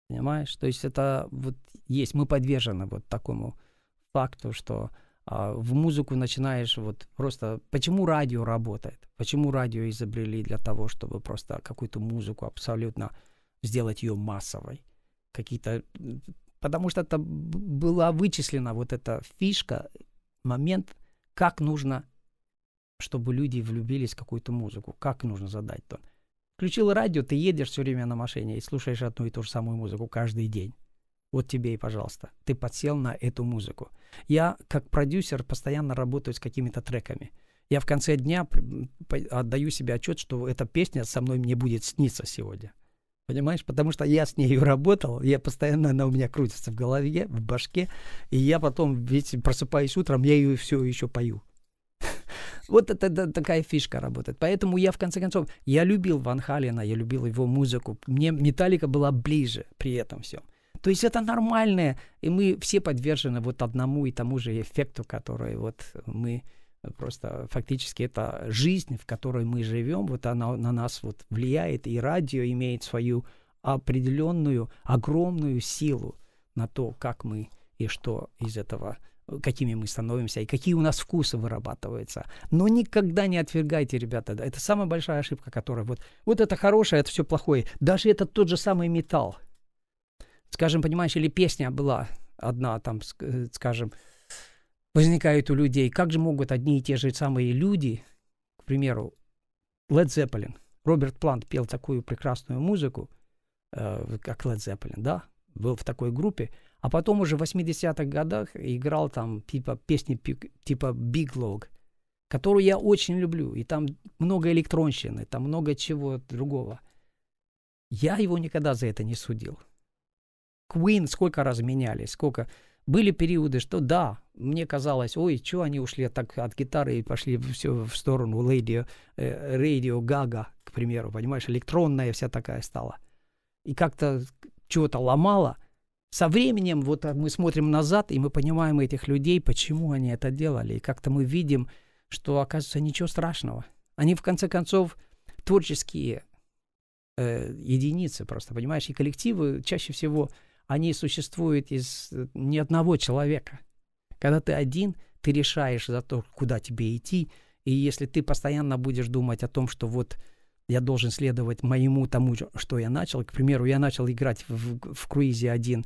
Понимаешь? То есть это вот есть, мы подвержены вот такому факту, что а, в музыку начинаешь вот просто... Почему радио работает? Почему радио изобрели для того, чтобы просто какую-то музыку абсолютно сделать ее массовой? Какие-то... Потому что это была вычислена вот эта фишка, момент, как нужно чтобы люди влюбились в какую-то музыку. Как нужно задать тон? Включил радио, ты едешь все время на машине и слушаешь одну и ту же самую музыку каждый день. Вот тебе и пожалуйста. Ты подсел на эту музыку. Я, как продюсер, постоянно работаю с какими-то треками. Я в конце дня отдаю себе отчет, что эта песня со мной мне будет сниться сегодня. Понимаешь? Потому что я с нею *laughs* работал, я постоянно, она у меня крутится в голове, в башке, и я потом, ведь просыпаюсь утром, я ее все еще пою. Вот это, это такая фишка работает. Поэтому я, в конце концов, я любил Ван Халина, я любил его музыку. Мне металлика была ближе при этом всем. То есть это нормальное, и мы все подвержены вот одному и тому же эффекту, который вот мы просто фактически это жизнь, в которой мы живем, вот она на нас вот влияет, и радио имеет свою определенную огромную силу на то, как мы и что из этого какими мы становимся и какие у нас вкусы вырабатываются. Но никогда не отвергайте, ребята. Это самая большая ошибка, которая вот, вот это хорошее, это все плохое. Даже это тот же самый металл. Скажем, понимаешь, или песня была одна, там, э, скажем, возникает у людей. Как же могут одни и те же самые люди, к примеру, Led Zeppelin, Роберт Плант пел такую прекрасную музыку, э, как Led Zeppelin, да, был в такой группе, а потом уже в 80-х годах играл там типа песни типа Big Log, которую я очень люблю. И там много электронщины, там много чего другого. Я его никогда за это не судил. Queen сколько раз менялись, сколько... Были периоды, что да, мне казалось, ой, что они ушли так от гитары и пошли все в сторону Radio, э, Radio Gaga, к примеру, понимаешь, электронная вся такая стала. И как-то чего-то ломала – со временем вот а, мы смотрим назад, и мы понимаем этих людей, почему они это делали. И как-то мы видим, что, оказывается, ничего страшного. Они, в конце концов, творческие э, единицы просто, понимаешь? И коллективы чаще всего, они существуют из э, ни одного человека. Когда ты один, ты решаешь за то, куда тебе идти. И если ты постоянно будешь думать о том, что вот я должен следовать моему тому, что я начал. К примеру, я начал играть в, в круизе один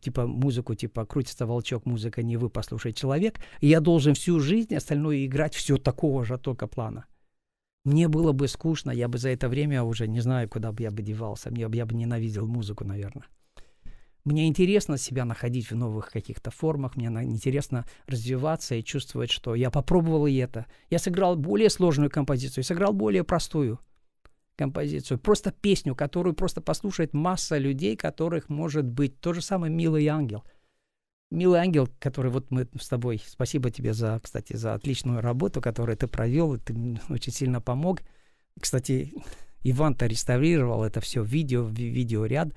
типа музыку, типа крутится волчок, музыка не вы, послушай человек, и я должен всю жизнь остальное играть все такого же только плана. Мне было бы скучно, я бы за это время уже не знаю, куда бы я бы девался, мне, я бы ненавидел музыку, наверное. Мне интересно себя находить в новых каких-то формах, мне интересно развиваться и чувствовать, что я попробовал и это. Я сыграл более сложную композицию, сыграл более простую – композицию, просто песню, которую просто послушает масса людей, которых может быть. То же самое «Милый ангел». Милый ангел, который вот мы с тобой, спасибо тебе за, кстати, за отличную работу, которую ты провел, ты очень сильно помог. Кстати, Иван-то реставрировал это все видео, видеоряд,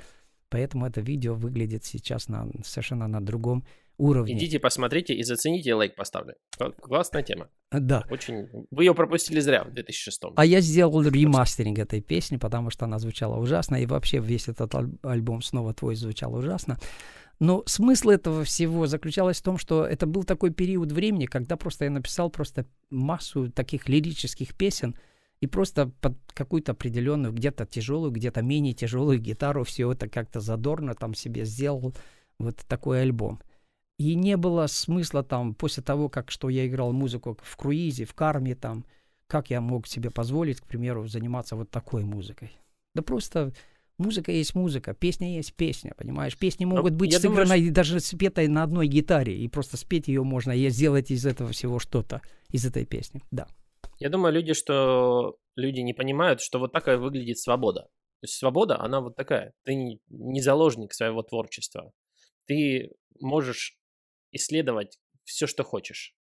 поэтому это видео выглядит сейчас на, совершенно на другом уровне. Идите, посмотрите и зацените, лайк поставлю. Классная тема. Да. Очень... Вы ее пропустили зря в 2006 А я сделал ремастеринг этой песни, потому что она звучала ужасно, и вообще весь этот альбом снова твой звучал ужасно. Но смысл этого всего заключалось в том, что это был такой период времени, когда просто я написал просто массу таких лирических песен, и просто под какую-то определенную, где-то тяжелую, где-то менее тяжелую гитару все это как-то задорно там себе сделал вот такой альбом. И не было смысла там, после того, как что я играл музыку в круизе, в карме там, как я мог себе позволить, к примеру, заниматься вот такой музыкой. Да просто музыка есть музыка, песня есть песня, понимаешь? Песни ну, могут быть сыграны думаю, что... даже спетой на одной гитаре, и просто спеть ее можно, и сделать из этого всего что-то, из этой песни, да. Я думаю, люди, что люди не понимают, что вот такая выглядит свобода. То есть свобода, она вот такая. Ты не заложник своего творчества. Ты можешь исследовать все, что хочешь.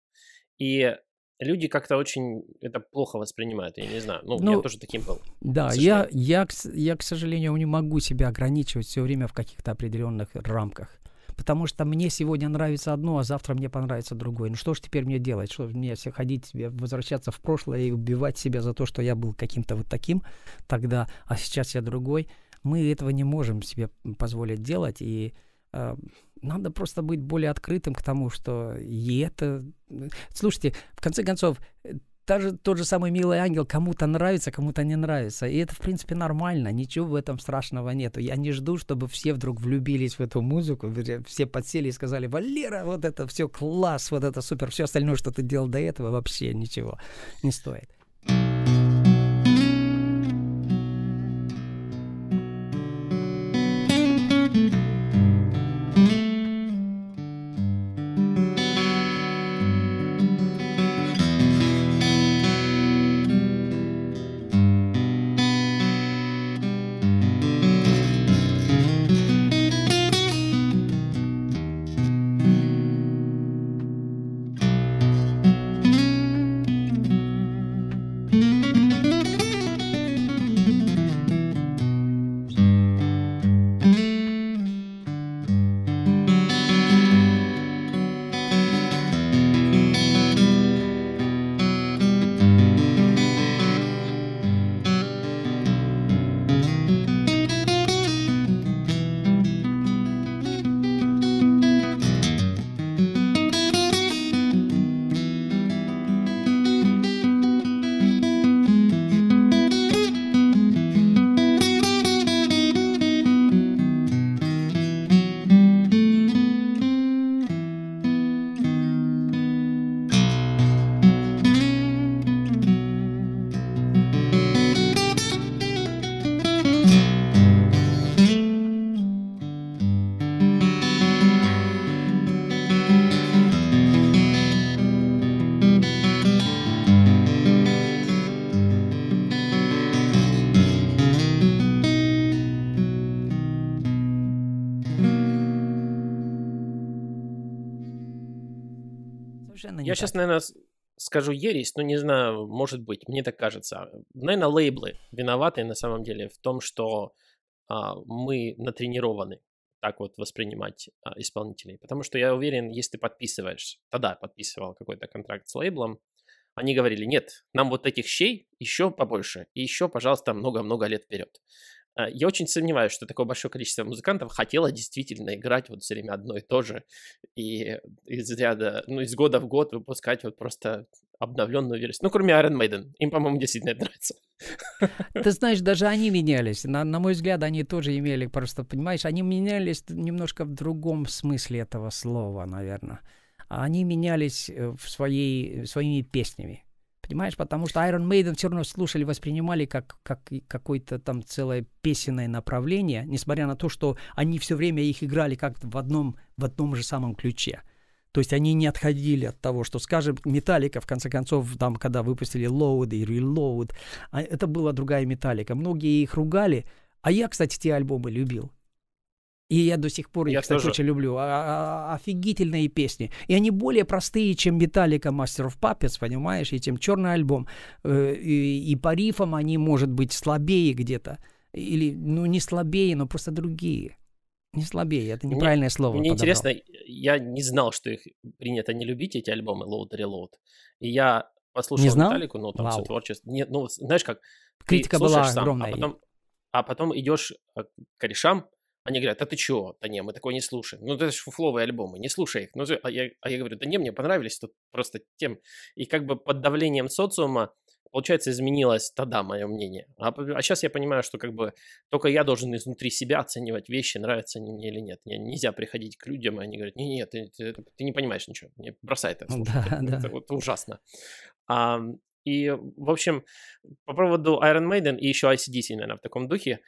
И люди как-то очень это плохо воспринимают, я не знаю. Ну, ну я тоже таким был. Да, я, я, я, к сожалению, не могу себя ограничивать все время в каких-то определенных рамках. Потому что мне сегодня нравится одно, а завтра мне понравится другое. Ну что ж теперь мне делать? Что мне все ходить, возвращаться в прошлое и убивать себя за то, что я был каким-то вот таким тогда, а сейчас я другой? Мы этого не можем себе позволить делать. И а, надо просто быть более открытым к тому, что и это... Э, слушайте, в конце концов, даже э, тот же самый милый ангел кому-то нравится, кому-то не нравится. И это, в принципе, нормально. Ничего в этом страшного нету. Я не жду, чтобы все вдруг влюбились в эту музыку, все подсели и сказали, Валера, вот это все класс, вот это супер. Все остальное, что ты делал до этого, вообще ничего не стоит. thank you я сейчас, наверное, скажу ересь, но не знаю, может быть, мне так кажется. Наверное, лейблы виноваты на самом деле в том, что а, мы натренированы так вот воспринимать а, исполнителей. Потому что я уверен, если ты подписываешь, тогда подписывал какой-то контракт с лейблом, они говорили, нет, нам вот этих щей еще побольше, и еще, пожалуйста, много-много лет вперед. А, я очень сомневаюсь, что такое большое количество музыкантов хотело действительно играть вот все время одно и то же и из ряда, ну, из года в год выпускать вот просто обновленную версию. Ну, кроме Iron Maiden. Им, по-моему, действительно это нравится. *laughs* Ты знаешь, даже они менялись. На, на мой взгляд, они тоже имели просто, понимаешь, они менялись немножко в другом смысле этого слова, наверное. Они менялись э, в своей, своими песнями. Понимаешь, потому что Iron Maiden все равно слушали, воспринимали как, как какое-то там целое песенное направление, несмотря на то, что они все время их играли как в одном, в одном же самом ключе. То есть они не отходили от того, что, скажем, металлика, в конце концов, там, когда выпустили Load и Reload, а это была другая металлика. Многие их ругали, а я, кстати, те альбомы любил. И я до сих пор я их, кстати, тоже. очень люблю. А, а, офигительные песни. И они более простые, чем «Металлика», «Мастер в Папец», понимаешь, и чем «Черный альбом». Э, и, по рифам они, может быть, слабее где-то. Или, ну, не слабее, но просто другие. Не слабее, это неправильное мне, слово. Мне подобрал. интересно, я не знал, что их принято не любить, эти альбомы Load Reload. И я послушал не знал? «Металлику», но ну, там Вау. все творчество. Нет, ну, знаешь как... Критика была сам, а огромная. А потом, а потом идешь э, к корешам, они говорят, а ты чего? Да не, мы такое не слушаем. Ну, это же фуфловые альбомы, не слушай их. Ну, а, я, а я говорю, да не, мне понравились тут просто тем. И как бы под давлением социума, получается, изменилось тогда мое мнение. А, а сейчас я понимаю, что как бы только я должен изнутри себя оценивать вещи, нравятся они мне или нет. Нельзя приходить к людям, и они говорят, не-не, ты, ты, ты не понимаешь ничего, не бросай это. Да, ну это, да. это, это ужасно. А, и, в общем, по поводу Iron Maiden и еще ICDC, наверное, в таком духе,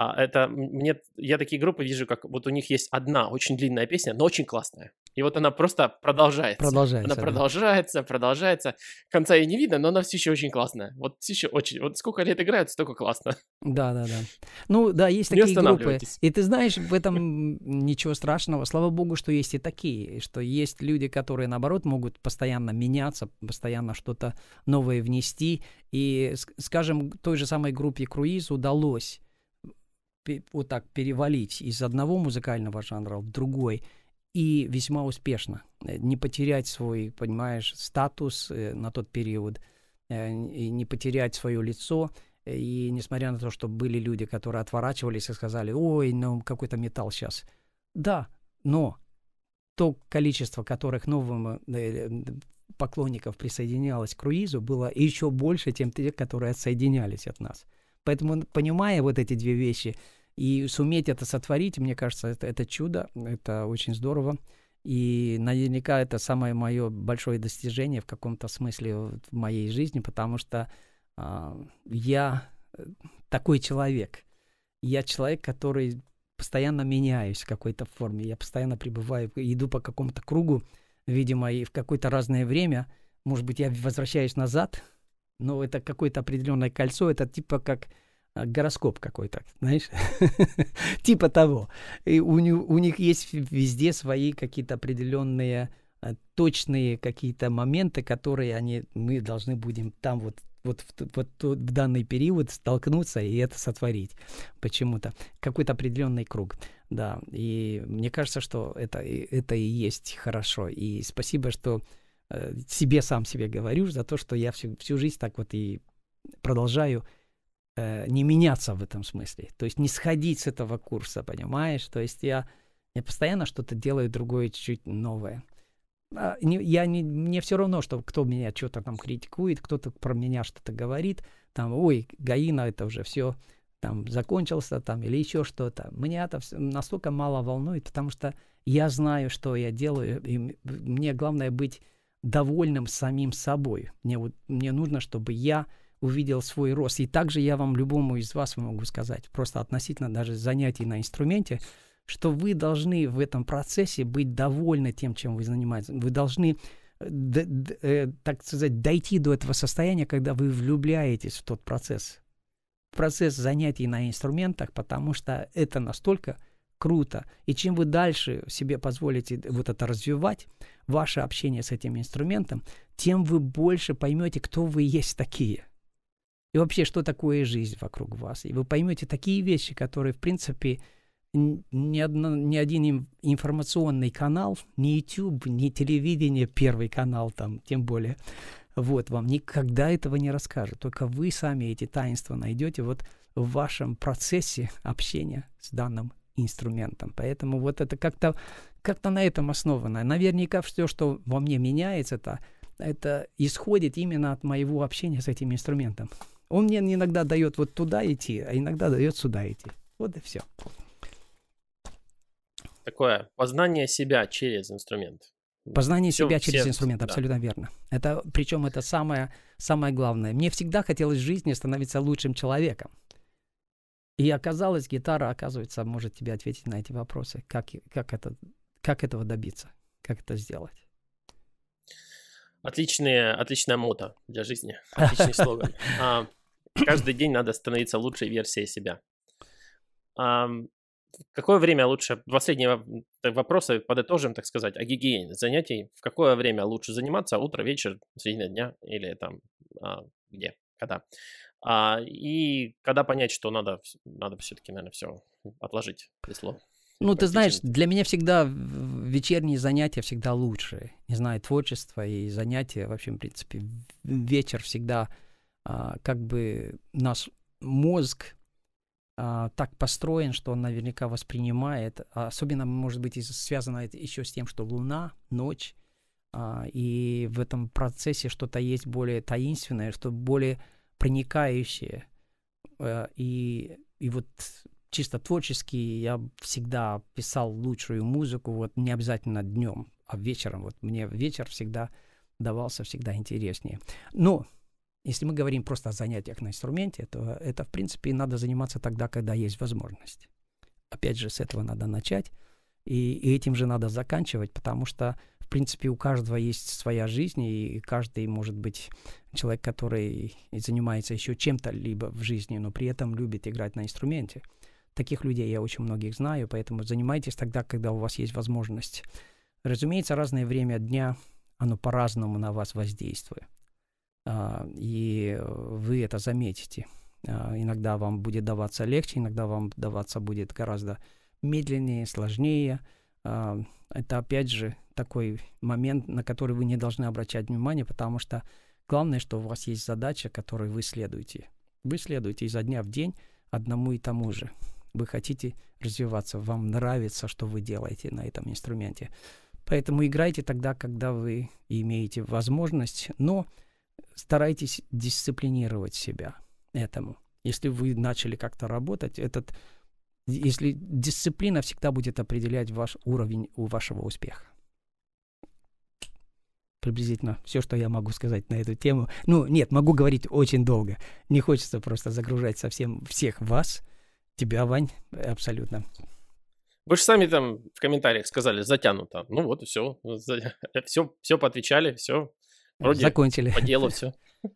а это мне, я такие группы вижу, как вот у них есть одна очень длинная песня, но очень классная. И вот она просто продолжается. Продолжается. Она да. продолжается, продолжается. Конца ее не видно, но она все еще очень классная. Вот все еще очень. Вот сколько лет играют, столько классно. Да, да, да. Ну да, есть не такие группы. И ты знаешь, в этом ничего страшного. Слава богу, что есть и такие, что есть люди, которые наоборот могут постоянно меняться, постоянно что-то новое внести. И, скажем, той же самой группе Круиз удалось вот так перевалить из одного музыкального жанра в другой и весьма успешно. Э, не потерять свой, понимаешь, статус э, на тот период, э, и не потерять свое лицо. И несмотря на то, что были люди, которые отворачивались и сказали, ой, ну какой-то металл сейчас. Да, но то количество которых новым поклонников присоединялось к круизу, было еще больше, чем те, которые отсоединялись от нас. Поэтому, понимая вот эти две вещи, и суметь это сотворить, мне кажется, это, это чудо, это очень здорово. И наверняка это самое мое большое достижение в каком-то смысле в моей жизни, потому что а, э, я такой человек. Я человек, который постоянно меняюсь в какой-то форме. Я постоянно пребываю, иду по какому-то кругу, видимо, и в какое-то разное время. Может быть, я возвращаюсь назад, но это какое-то определенное кольцо. Это типа как а, гороскоп какой-то, знаешь, *laughs* типа того. И у, у них есть везде свои какие-то определенные а, точные какие-то моменты, которые они, мы должны будем там вот вот в, вот в данный период столкнуться и это сотворить почему-то какой-то определенный круг да и мне кажется что это это и есть хорошо и спасибо что э, себе сам себе говорю за то что я всю, всю жизнь так вот и продолжаю Э, не меняться в этом смысле, то есть не сходить с этого курса, понимаешь? То есть я, я постоянно что-то делаю другое, чуть-чуть новое. А, не, я не, мне все равно, что кто меня что-то там критикует, кто-то про меня что-то говорит, там, ой, Гаина, это уже все там закончился, там, или еще что-то. Меня это настолько мало волнует, потому что я знаю, что я делаю, и мне главное быть довольным самим собой. Мне, вот, мне нужно, чтобы я увидел свой рост. И также я вам, любому из вас могу сказать, просто относительно даже занятий на инструменте, что вы должны в этом процессе быть довольны тем, чем вы занимаетесь. Вы должны э, э, так сказать, дойти до этого состояния, когда вы влюбляетесь в тот процесс, процесс занятий на инструментах, потому что это настолько круто. И чем вы дальше себе позволите вот это развивать, ваше общение с этим инструментом, тем вы больше поймете, кто вы есть такие и вообще, что такое жизнь вокруг вас. И вы поймете такие вещи, которые, в принципе, ни, одно, ни один информационный канал, ни YouTube, ни телевидение, первый канал там, тем более, вот, вам никогда этого не расскажут. Только вы сами эти таинства найдете вот в вашем процессе общения с данным инструментом. Поэтому вот это как-то как на этом основано. Наверняка все, что во мне меняется, это, это исходит именно от моего общения с этим инструментом. Он мне иногда дает вот туда идти, а иногда дает сюда идти. Вот и все. Такое познание себя через инструмент. Познание Всем, себя через всех, инструмент, абсолютно да. верно. Это, причем это самое, самое главное. Мне всегда хотелось в жизни становиться лучшим человеком. И оказалось, гитара, оказывается, может тебе ответить на эти вопросы. Как, как, это, как этого добиться? Как это сделать? Отличные, отличная мота для жизни. *laughs* Отличный слоган. А, Каждый день надо становиться лучшей версией себя. Какое время лучше, последние вопросы э, подытожим, так сказать, о гигиене занятий. В какое время лучше заниматься, утро, вечер, середина дня или там а, где, когда? А, и когда понять, что надо, надо все-таки, наверное, все отложить весло. Ну, ты знаешь, для меня всегда вечерние занятия всегда лучше. Не знаю, творчество и занятия, вообще, в принципе, вечер всегда а, как бы наш мозг а, так построен, что он наверняка воспринимает, а, особенно, может быть, связано это еще с тем, что луна, ночь, и в этом процессе что-то есть более таинственное, что более проникающее. Э, и, и вот чисто творчески я всегда писал лучшую музыку, вот не обязательно днем, а вечером. Вот мне вечер всегда давался всегда интереснее. Но ну, если мы говорим просто о занятиях на инструменте, то это, в принципе, надо заниматься тогда, когда есть возможность. Опять же, с этого надо начать, и, и этим же надо заканчивать, потому что, в принципе, у каждого есть своя жизнь, и каждый может быть человек, который занимается еще чем-то либо в жизни, но при этом любит играть на инструменте. Таких людей я очень многих знаю, поэтому занимайтесь тогда, когда у вас есть возможность. Разумеется, разное время дня, оно по-разному на вас воздействует. А, и э, вы это заметите. А, иногда вам будет даваться легче, иногда вам даваться будет гораздо медленнее, сложнее. А, это опять же такой момент, на который вы не должны обращать внимание, потому что главное, что у вас есть задача, которой вы следуете. Вы следуете изо дня в день одному и тому же. Вы хотите развиваться, вам нравится, что вы делаете на этом инструменте. Поэтому играйте тогда, когда вы имеете возможность, но старайтесь дисциплинировать себя этому. Если вы начали как-то работать, этот, если дисциплина всегда будет определять ваш уровень у вашего успеха. Приблизительно все, что я могу сказать на эту тему. Ну, нет, могу говорить очень долго. Не хочется просто загружать совсем всех вас. Тебя, Вань, абсолютно. Вы же сами там в комментариях сказали, затянуто. Ну вот все. Все, все поотвечали, все, Вроде закончили. По делу все. *laughs*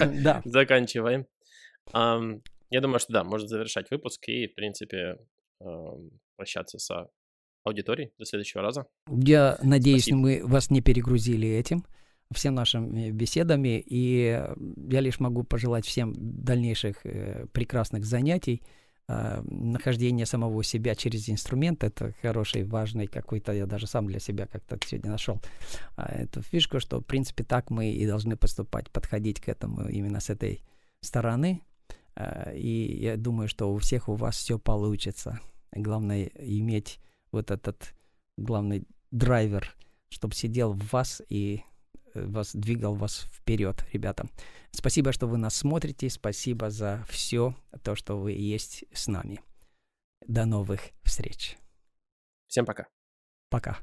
Да. Заканчиваем. Я думаю, что да, можно завершать выпуск и, в принципе, прощаться со аудиторией до следующего раза. Я надеюсь, мы вас не перегрузили этим всем нашими э, беседами, и я лишь могу пожелать всем дальнейших э, прекрасных занятий, э, нахождение самого себя через инструмент, это хороший, важный какой-то, я даже сам для себя как-то сегодня нашел э, а, эту фишку, что, в принципе, так мы и должны поступать, подходить к этому именно с этой стороны. Э, и я думаю, что у всех у вас все получится. Главное иметь вот этот главный драйвер, чтобы сидел в вас и вас двигал вас вперед, ребята. Спасибо, что вы нас смотрите, спасибо за все то, что вы есть с нами. До новых встреч. Всем пока. Пока.